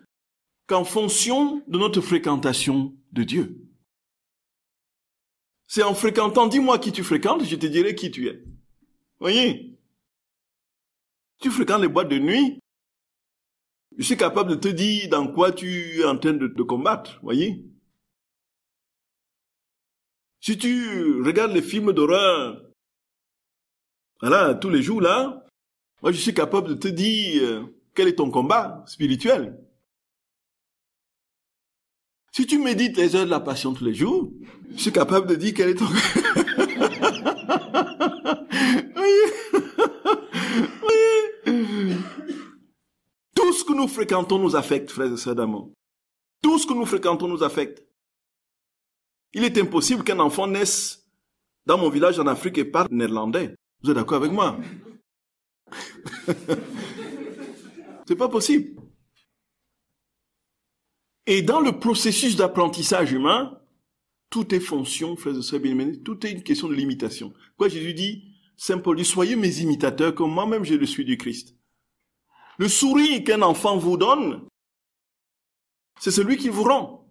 qu'en fonction de notre fréquentation de Dieu. C'est en fréquentant, dis-moi qui tu fréquentes, je te dirai qui tu es. Voyez Tu fréquentes les boîtes de nuit, je suis capable de te dire dans quoi tu es en train de te combattre, voyez Si tu regardes les films d'horreur, voilà, tous les jours là, moi je suis capable de te dire euh, quel est ton combat spirituel. Si tu médites les heures de la passion tous les jours, je suis capable de dire quel est ton... [LAUGHS] [LAUGHS] Tout ce que nous fréquentons nous affecte, frères et sœurs d'amour. Tout ce que nous fréquentons nous affecte. Il est impossible qu'un enfant naisse dans mon village en Afrique et parle néerlandais. Vous êtes d'accord avec moi [LAUGHS] C'est pas possible. Et dans le processus d'apprentissage humain, tout est fonction, frères et sœurs tout est une question de limitation. Quoi Jésus dit, Saint Paul dit, soyez mes imitateurs comme moi-même je le suis du Christ. Le sourire qu'un enfant vous donne, c'est celui qui vous rend.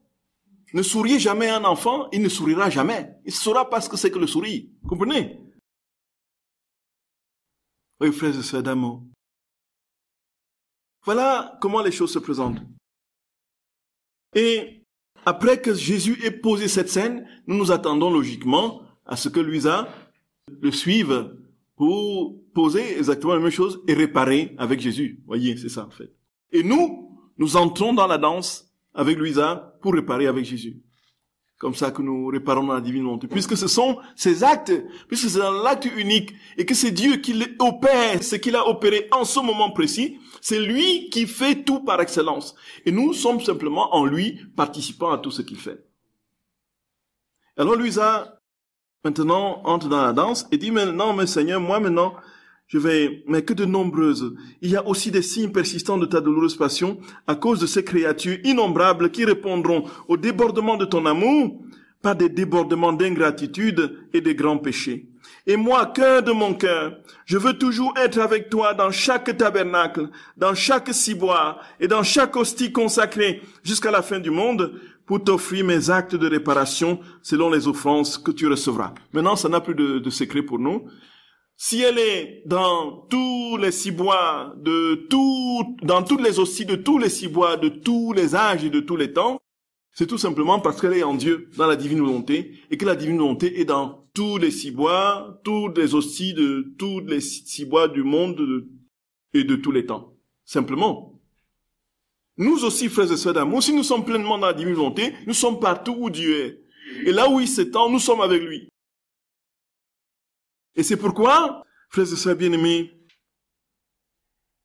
Ne souriez jamais à un enfant, il ne sourira jamais. Il saura pas ce que c'est que le sourire. Comprenez oui frères et sœurs d'amour. Voilà comment les choses se présentent. Et après que Jésus ait posé cette scène, nous nous attendons logiquement à ce que Luisa le suive pour poser exactement la même chose et réparer avec Jésus. Voyez, c'est ça en fait. Et nous, nous entrons dans la danse avec Luisa pour réparer avec Jésus comme ça que nous réparons dans la divine volonté. Puisque ce sont ses actes, puisque c'est un acte unique, et que c'est Dieu qui opère ce qu'il a opéré en ce moment précis, c'est lui qui fait tout par excellence. Et nous sommes simplement en lui participant à tout ce qu'il fait. Alors Louisa, maintenant, entre dans la danse et dit, Maintenant, mon mais Seigneur, moi maintenant, je vais, mais que de nombreuses. Il y a aussi des signes persistants de ta douloureuse passion à cause de ces créatures innombrables qui répondront au débordement de ton amour par des débordements d'ingratitude et des grands péchés. Et moi, cœur de mon cœur, je veux toujours être avec toi dans chaque tabernacle, dans chaque ciboire et dans chaque hostie consacrée jusqu'à la fin du monde pour t'offrir mes actes de réparation selon les offenses que tu recevras. Maintenant, ça n'a plus de secret pour nous si elle est dans tous les bois, de tout, dans toutes les aussi de tous les bois, de tous les âges et de tous les temps, c'est tout simplement parce qu'elle est en Dieu, dans la divine volonté, et que la divine volonté est dans tous les six bois, toutes les aussi de tous les six bois du monde et de tous les temps. Simplement. Nous aussi, frères et sœurs d'amour, si nous sommes pleinement dans la divine volonté, nous sommes partout où Dieu est. Et là où il s'étend, nous sommes avec lui. Et c'est pourquoi, frères et sœurs bien-aimés,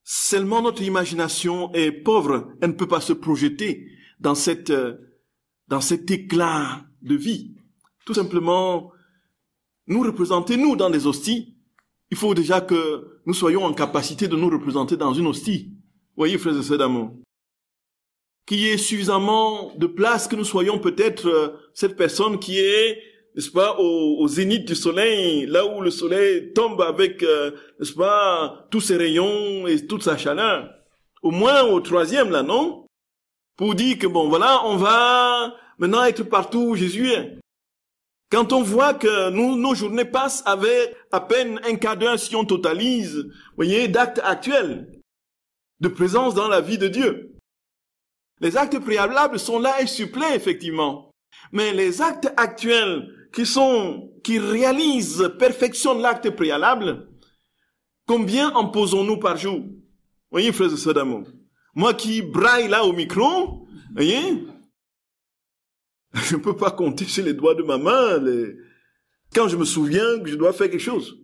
seulement notre imagination est pauvre, elle ne peut pas se projeter dans cette, euh, dans cet éclat de vie. Tout simplement, nous représenter, nous, dans des hosties, il faut déjà que nous soyons en capacité de nous représenter dans une hostie. Voyez, frères et sœurs d'amour. Qu'il y ait suffisamment de place que nous soyons peut-être euh, cette personne qui est n'est-ce pas, au, au, zénith du soleil, là où le soleil tombe avec, euh, n'est-ce pas, tous ses rayons et toute sa chaleur. Au moins au troisième, là, non Pour dire que, bon, voilà, on va maintenant être partout où Jésus est. Quand on voit que nous, nos journées passent avec à peine un quart d'heure, si on totalise, voyez, d'actes actuels, de présence dans la vie de Dieu. Les actes préalables sont là et supplés, effectivement. Mais les actes actuels qui sont, qui réalisent, perfectionnent l'acte préalable, combien en posons-nous par jour? Voyez, frères et sœurs d'amour. Moi qui braille là au micro, voyez, je ne peux pas compter sur les doigts de ma main quand je me souviens que je dois faire quelque chose.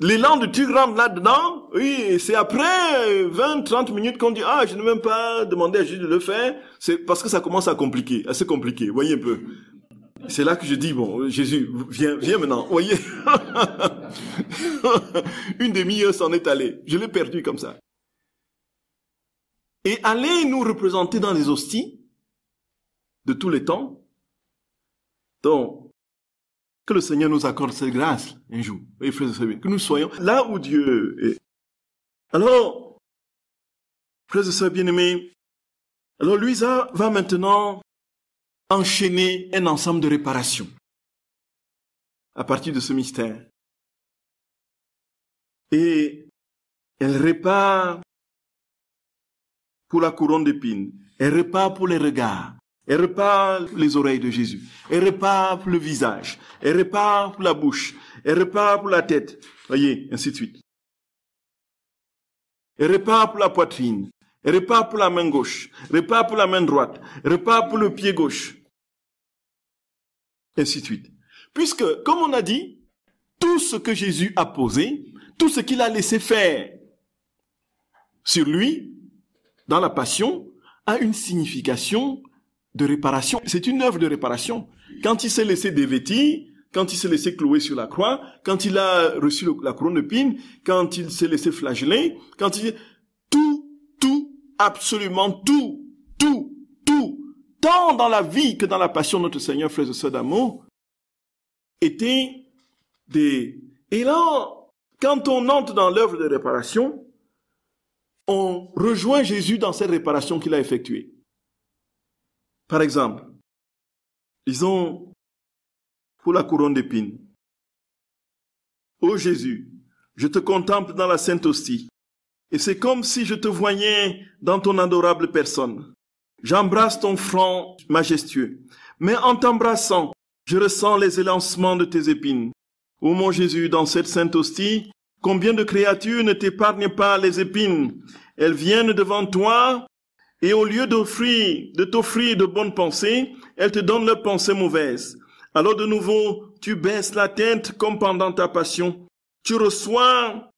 L'élan de tu là-dedans, oui, c'est après 20, 30 minutes qu'on dit, ah, je n'ai même pas demandé à Jésus de le faire, c'est parce que ça commence à compliquer, assez compliqué, voyez un peu. C'est là que je dis, bon, Jésus, viens, viens maintenant, voyez. [LAUGHS] Une demi-heure s'en est allée. Je l'ai perdu comme ça. Et allez nous représenter dans les hosties de tous les temps. Donc, que le Seigneur nous accorde cette grâce un jour, et que nous soyons là où Dieu est. Alors, frères de sœurs bien-aimés, alors Louisa va maintenant enchaîner un ensemble de réparations à partir de ce mystère. Et elle répare pour la couronne d'épines, elle répare pour les regards, elle répare pour les oreilles de Jésus, elle répare pour le visage, elle répare pour la bouche, elle répare pour la tête, voyez, ainsi de suite. Elle répare pour la poitrine, elle répare pour la main gauche, elle répare pour la main droite, elle repart pour le pied gauche, ainsi de suite. Puisque, comme on a dit, tout ce que Jésus a posé, tout ce qu'il a laissé faire sur lui, dans la passion, a une signification de réparation. C'est une œuvre de réparation. Quand il s'est laissé dévêtir, quand il s'est laissé clouer sur la croix, quand il a reçu la couronne de pine, quand il s'est laissé flageller, quand il... Tout, tout, absolument tout, tout, tout tant dans la vie que dans la passion de notre Seigneur, Frère et sœurs d'amour, étaient des... Et là, quand on entre dans l'œuvre de réparation, on rejoint Jésus dans cette réparation qu'il a effectuée. Par exemple, disons, pour la couronne d'épines. Ô Jésus, je te contemple dans la sainte hostie, et c'est comme si je te voyais dans ton adorable personne. J'embrasse ton front majestueux, mais en t'embrassant, je ressens les élancements de tes épines. Ô mon Jésus, dans cette sainte hostie, combien de créatures ne t'épargnent pas les épines. Elles viennent devant toi, et au lieu d'offrir, de t'offrir de bonnes pensées, elles te donnent leurs pensées mauvaises. Alors de nouveau, tu baisses la tête comme pendant ta passion. Tu reçois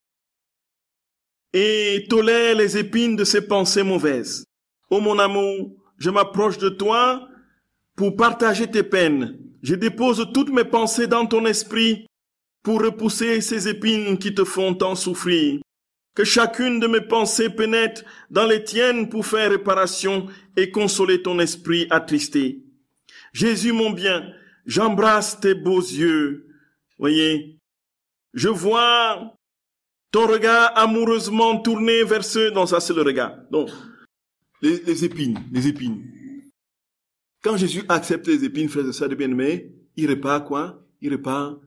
et tolères les épines de ces pensées mauvaises ô oh, mon amour, je m'approche de toi pour partager tes peines. Je dépose toutes mes pensées dans ton esprit pour repousser ces épines qui te font tant souffrir. Que chacune de mes pensées pénètre dans les tiennes pour faire réparation et consoler ton esprit attristé. Jésus, mon bien, j'embrasse tes beaux yeux. Voyez, je vois ton regard amoureusement tourné vers ceux, non, ça c'est le regard. Donc, les, épines, les épines. Quand Jésus accepte les épines, frères de sœurs de bien-aimés, il répare quoi Il répare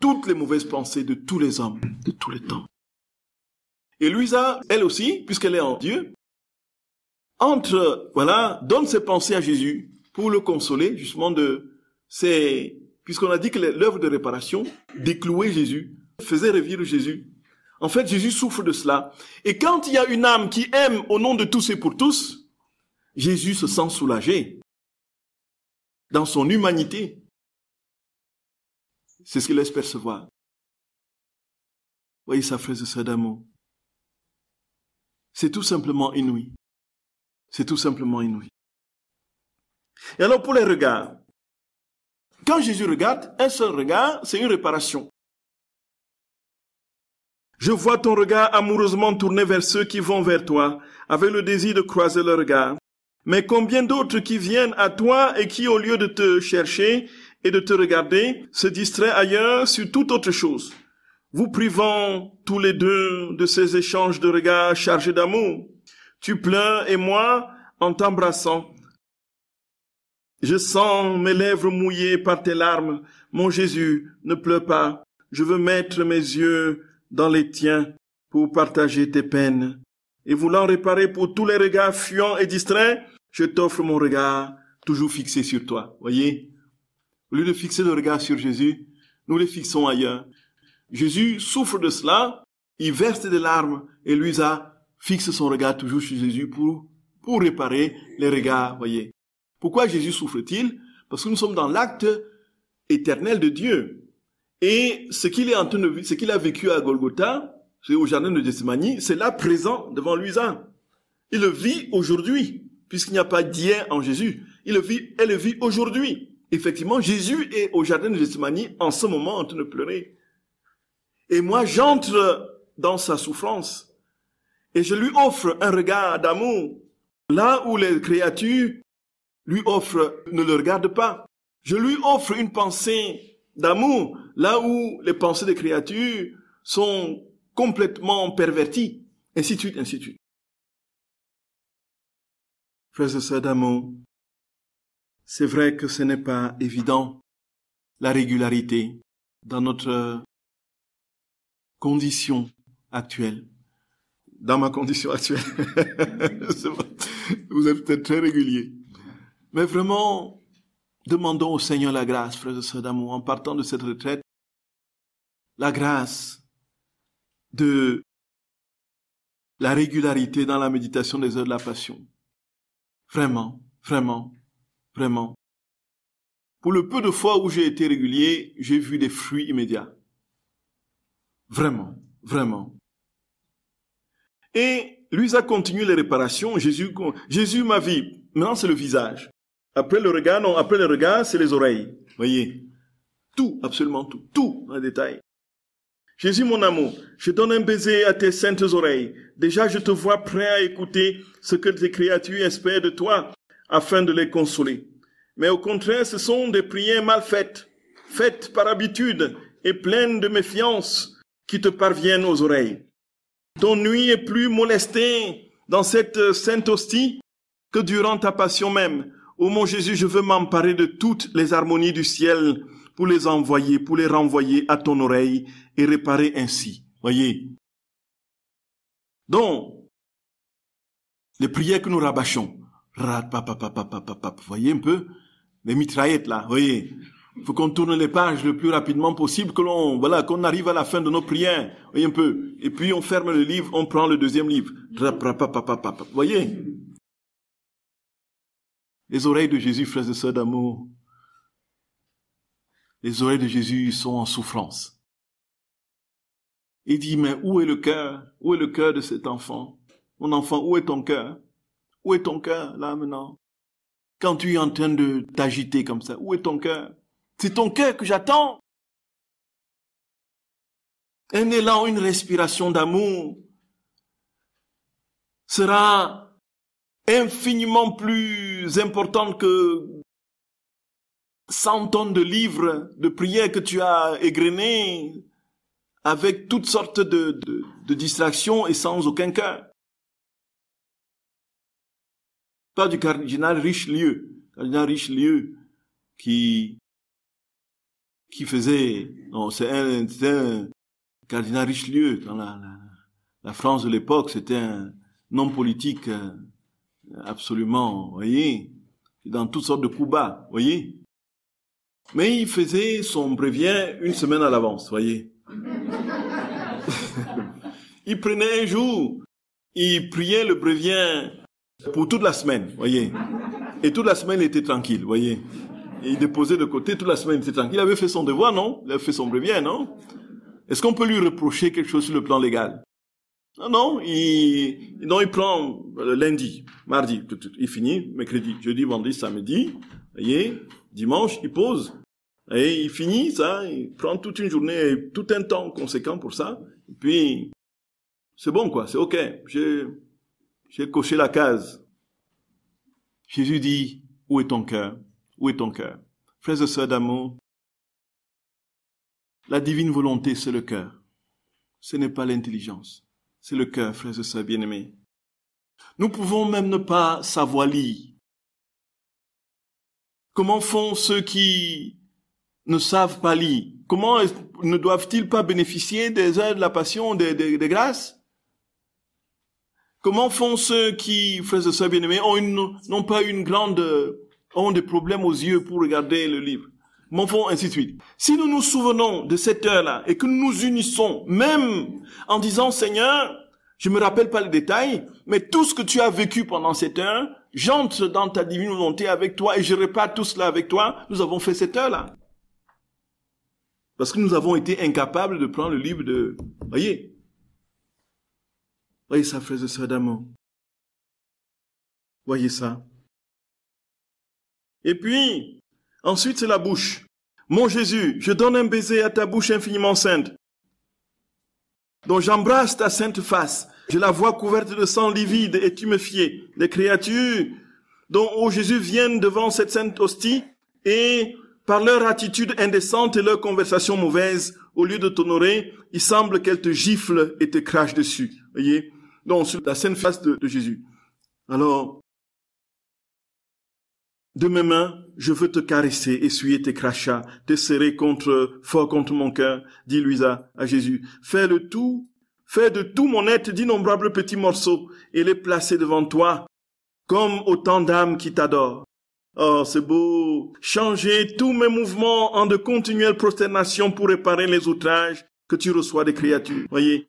toutes les mauvaises pensées de tous les hommes, de tous les temps. Et Louisa, elle aussi, puisqu'elle est en Dieu, entre, voilà, donne ses pensées à Jésus pour le consoler, justement, de ses... Puisqu'on a dit que l'œuvre de réparation déclouait Jésus, faisait revivre Jésus en fait, Jésus souffre de cela. Et quand il y a une âme qui aime au nom de tous et pour tous, Jésus se sent soulagé dans son humanité. C'est ce qu'il laisse percevoir. Voyez sa phrase de ça d'amour. C'est tout simplement inouï. C'est tout simplement inouï. Et alors pour les regards, quand Jésus regarde, un seul regard, c'est une réparation. Je vois ton regard amoureusement tourné vers ceux qui vont vers toi, avec le désir de croiser le regard. Mais combien d'autres qui viennent à toi et qui, au lieu de te chercher et de te regarder, se distraient ailleurs sur toute autre chose, vous privant tous les deux de ces échanges de regards chargés d'amour. Tu pleures et moi, en t'embrassant, je sens mes lèvres mouillées par tes larmes. Mon Jésus, ne pleure pas. Je veux mettre mes yeux dans les tiens pour partager tes peines. Et voulant réparer pour tous les regards fuyants et distraits, je t'offre mon regard toujours fixé sur toi. Voyez? Au lieu de fixer le regard sur Jésus, nous le fixons ailleurs. Jésus souffre de cela, il verse des larmes et lui a fixe son regard toujours sur Jésus pour, pour réparer les regards, voyez. Pourquoi Jésus souffre-t-il? Parce que nous sommes dans l'acte éternel de Dieu. Et ce qu'il est en train ce qu'il a vécu à Golgotha, c'est au jardin de Gethsemane, c'est là présent devant lui-même. Il le vit aujourd'hui, puisqu'il n'y a pas d'hier en Jésus. Il le vit, elle le vit aujourd'hui. Effectivement, Jésus est au jardin de Gethsemane en ce moment en train de pleurer. Et moi, j'entre dans sa souffrance et je lui offre un regard d'amour. Là où les créatures lui offrent, ne le regardent pas. Je lui offre une pensée d'amour là où les pensées des créatures sont complètement perverties, ainsi de suite, ainsi de suite. Frère et c'est vrai que ce n'est pas évident la régularité dans notre condition actuelle. Dans ma condition actuelle. [LAUGHS] Vous êtes peut-être très régulier. Mais vraiment, demandons au Seigneur la grâce, Frère et d'amour, en partant de cette retraite, la grâce de la régularité dans la méditation des heures de la passion. Vraiment, vraiment, vraiment. Pour le peu de fois où j'ai été régulier, j'ai vu des fruits immédiats. Vraiment, vraiment. Et a continué les réparations. Jésus, Jésus ma vie. Maintenant, c'est le visage. Après le regard, non, après le regard, c'est les oreilles. Voyez. Tout, absolument tout. Tout, en détail. Jésus, mon amour, je donne un baiser à tes saintes oreilles. Déjà, je te vois prêt à écouter ce que tes créatures espèrent de toi afin de les consoler. Mais au contraire, ce sont des prières mal faites, faites par habitude et pleines de méfiance qui te parviennent aux oreilles. Ton nuit est plus molestée dans cette sainte hostie que durant ta passion même. Ô mon Jésus, je veux m'emparer de toutes les harmonies du ciel pour les envoyer, pour les renvoyer à ton oreille et réparer ainsi. Voyez. Donc, les prières que nous rabâchons, voyez un peu, les mitraillettes là, voyez. Faut qu'on tourne les pages le plus rapidement possible, que l'on, voilà, qu'on arrive à la fin de nos prières, voyez un peu. Et puis on ferme le livre, on prend le deuxième livre, voyez. Les oreilles de Jésus, frères et sœurs d'amour, les oreilles de Jésus sont en souffrance. Il dit, mais où est le cœur Où est le cœur de cet enfant Mon enfant, où est ton cœur Où est ton cœur là maintenant Quand tu es en train de t'agiter comme ça, où est ton cœur C'est ton cœur que j'attends. Un élan, une respiration d'amour sera infiniment plus importante que 100 tonnes de livres de prières que tu as égrenées avec toutes sortes de, distractions et sans aucun cœur. Pas du cardinal Richelieu, cardinal Richelieu qui qui faisait, non, c'est un, cardinal Richelieu dans la, France de l'époque, c'était un non politique euh, absolument, voyez, dans toutes sortes de coups bas, voyez. Mais il faisait son prévient une semaine à l'avance, voyez il prenait un jour, il priait le brévien pour toute la semaine, voyez. Et toute la semaine, il était tranquille, voyez. il déposait de côté toute la semaine, il était tranquille. Il avait fait son devoir, non Il avait fait son non Est-ce qu'on peut lui reprocher quelque chose sur le plan légal Non, non, il, prend le euh, lundi, mardi, il finit, mercredi, jeudi, vendredi, samedi, voyez, dimanche, il pose. Et il finit ça, il prend toute une journée, et tout un temps conséquent pour ça. Et puis, c'est bon quoi, c'est ok, j'ai coché la case. Jésus dit, où est ton cœur Où est ton cœur Frères et sœurs d'amour, la divine volonté, c'est le cœur. Ce n'est pas l'intelligence. C'est le cœur, frères et sœurs bien-aimés. Nous pouvons même ne pas savoir lire. Comment font ceux qui ne savent pas lire Comment ne doivent-ils pas bénéficier des heures de la passion, des, des, grâces Comment font ceux qui, frères et sœurs bien-aimés, n'ont pas une grande, ont des problèmes aux yeux pour regarder le livre Comment font ainsi de suite Si nous nous souvenons de cette heure-là et que nous nous unissons, même en disant Seigneur, je me rappelle pas les détails, mais tout ce que tu as vécu pendant cette heure, j'entre dans ta divine volonté avec toi et je répare tout cela avec toi. Nous avons fait cette heure-là. Parce que nous avons été incapables de prendre le livre de... Voyez Voyez ça, frère et sœurs d'amour. Voyez ça. Et puis, ensuite, c'est la bouche. Mon Jésus, je donne un baiser à ta bouche infiniment sainte. Donc j'embrasse ta sainte face. Je la vois couverte de sang livide et tu me fies. Les créatures dont, oh Jésus, viennent devant cette sainte hostie et par leur attitude indécente et leur conversation mauvaise, au lieu de t'honorer, il semble qu'elle te gifle et te crache dessus. Voyez Donc, sur la sainte face de, Jésus. Alors, de mes mains, je veux te caresser, essuyer tes crachats, te serrer contre, fort contre mon cœur, dit Louisa à Jésus. Fais le tout, fais de tout mon être d'innombrables petits morceaux et les placer devant toi, comme autant d'âmes qui t'adorent. Oh, c'est beau. Changer tous mes mouvements en de continuelles prosternations pour réparer les outrages que tu reçois des créatures. Voyez.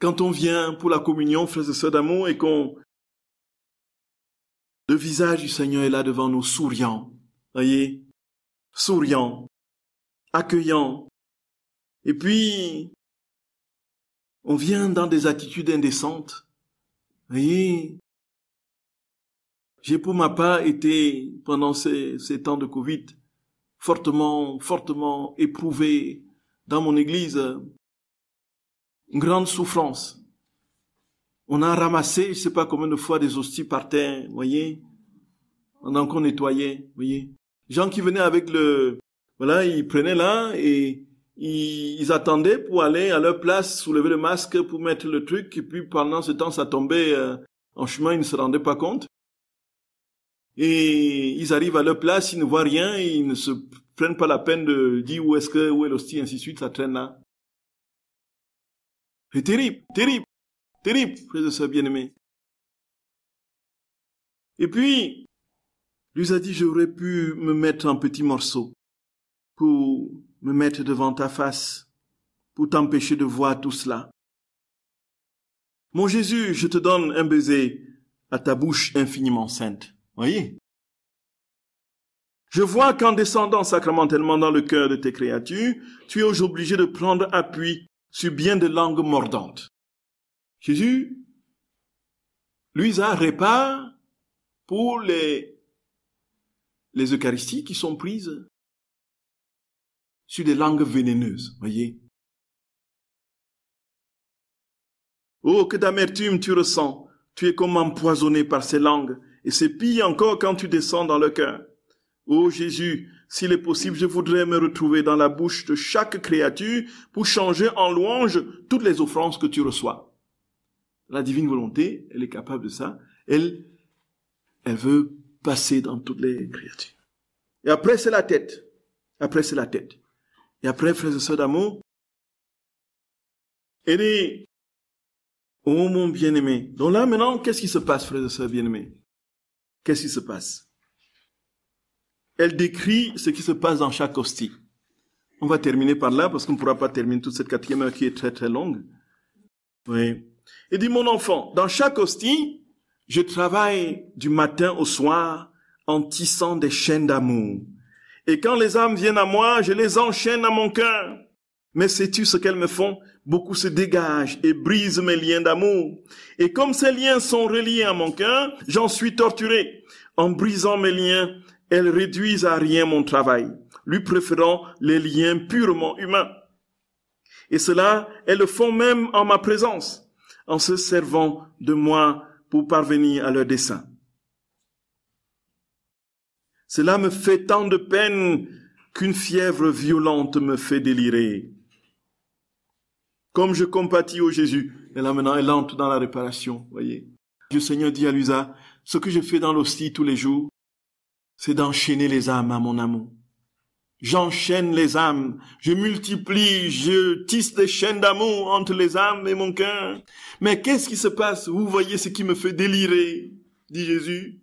Quand on vient pour la communion, frères et sœurs d'amour, et qu'on, le visage du Seigneur est là devant nous, souriant. Voyez. Souriant. Accueillant. Et puis, on vient dans des attitudes indécentes. Voyez, j'ai pour ma part été, pendant ces, ces, temps de Covid, fortement, fortement éprouvé dans mon église. Une grande souffrance. On a ramassé, je sais pas combien de fois, des hosties par terre, voyez, pendant qu'on nettoyait, voyez. Gens qui venaient avec le, voilà, ils prenaient là et ils, ils, attendaient pour aller à leur place, soulever le masque pour mettre le truc et puis pendant ce temps, ça tombait euh, en chemin, ils ne se rendaient pas compte et ils arrivent à leur place, ils ne voient rien, ils ne se prennent pas la peine de dire où est-ce que, où est l'hostie, ainsi de suite, ça traîne là. C'est terrible, terrible, terrible, Frère de soeur bien aimé Et puis, lui a dit, j'aurais pu me mettre en petits morceaux pour me mettre devant ta face, pour t'empêcher de voir tout cela. Mon Jésus, je te donne un baiser à ta bouche infiniment sainte voyez Je vois qu'en descendant sacramentellement dans le cœur de tes créatures, tu es obligé de prendre appui sur bien des langues mordantes. Jésus, lui, a répare pour les, les Eucharisties qui sont prises sur des langues vénéneuses, voyez. Oh, que d'amertume tu ressens, tu es comme empoisonné par ces langues et c'est pire encore quand tu descends dans le cœur. oh Jésus, s'il est possible, je voudrais me retrouver dans la bouche de chaque créature pour changer en louange toutes les offrandes que tu reçois. La divine volonté, elle est capable de ça. Elle, elle veut passer dans toutes les créatures. Et après, c'est la tête. Après, c'est la tête. Et après, frère et sœurs d'amour, elle est, oh mon bien-aimé. Donc là, maintenant, qu'est-ce qui se passe, frères et sœurs bien-aimés? Qu'est-ce qui se passe Elle décrit ce qui se passe dans chaque hostie. On va terminer par là parce qu'on ne pourra pas terminer toute cette quatrième heure qui est très très longue. Oui. dit, mon enfant, dans chaque hostie, je travaille du matin au soir en tissant des chaînes d'amour. Et quand les âmes viennent à moi, je les enchaîne à mon cœur. Mais sais-tu ce qu'elles me font Beaucoup se dégagent et brisent mes liens d'amour. Et comme ces liens sont reliés à mon cœur, j'en suis torturé. En brisant mes liens, elles réduisent à rien mon travail, lui préférant les liens purement humains. Et cela, elles le font même en ma présence, en se servant de moi pour parvenir à leur dessein. Cela me fait tant de peine qu'une fièvre violente me fait délirer. Comme je compatis au Jésus. Et là maintenant, elle entre dans la réparation, voyez. Le Seigneur dit à Lusa, ce que je fais dans l'hostie tous les jours, c'est d'enchaîner les âmes à mon amour. J'enchaîne les âmes, je multiplie, je tisse des chaînes d'amour entre les âmes et mon cœur. Mais qu'est-ce qui se passe Vous voyez ce qui me fait délirer, dit Jésus.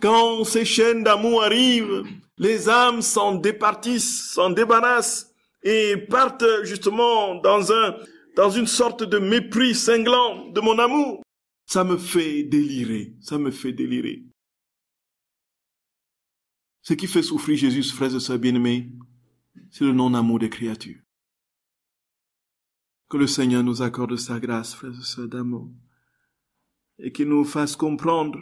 Quand ces chaînes d'amour arrivent, les âmes s'en départissent, s'en débarrassent et partent justement dans un dans une sorte de mépris cinglant de mon amour. Ça me fait délirer, ça me fait délirer. Ce qui fait souffrir Jésus, frères et sœurs bien-aimés, c'est le non-amour des créatures. Que le Seigneur nous accorde sa grâce, frères et sœurs d'amour, et qu'il nous fasse comprendre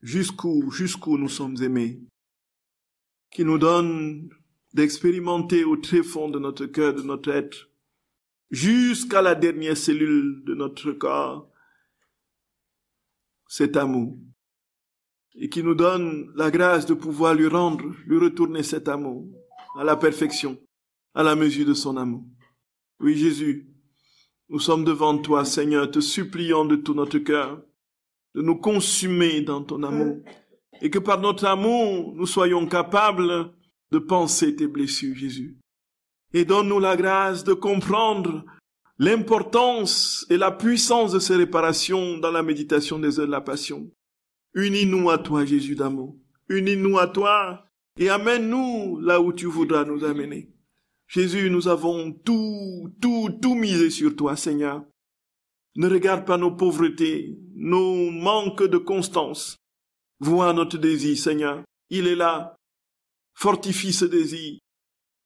jusqu'où, jusqu'où nous sommes aimés, qu'il nous donne d'expérimenter au tréfonds de notre cœur, de notre être, jusqu'à la dernière cellule de notre corps cet amour et qui nous donne la grâce de pouvoir lui rendre, lui retourner cet amour à la perfection, à la mesure de son amour. Oui Jésus, nous sommes devant toi Seigneur, te suppliant de tout notre cœur de nous consumer dans ton amour et que par notre amour nous soyons capables de penser tes blessures Jésus et donne-nous la grâce de comprendre l'importance et la puissance de ces réparations dans la méditation des heures de la passion. Unis-nous à toi, Jésus d'amour. Unis-nous à toi et amène-nous là où tu voudras nous amener. Jésus, nous avons tout, tout, tout misé sur toi, Seigneur. Ne regarde pas nos pauvretés, nos manques de constance. Vois notre désir, Seigneur. Il est là. Fortifie ce désir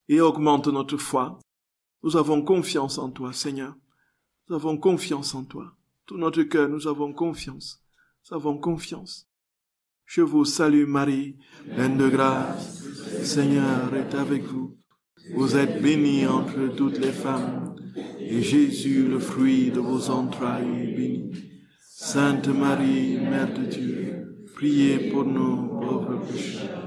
et augmente notre foi. Nous avons confiance en toi, Seigneur. Nous avons confiance en toi. Tout notre cœur, nous avons confiance. Nous avons confiance. Je vous salue Marie, pleine de grâce. Seigneur est avec vous. Vous êtes bénie entre toutes les femmes. Et Jésus, le fruit de vos entrailles, est béni. Sainte Marie, Mère de Dieu, priez pour nous pauvres pécheurs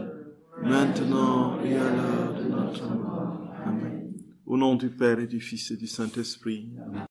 maintenant et à l'heure de notre mort. Amen. Au nom du Père et du Fils et du Saint-Esprit. Amen.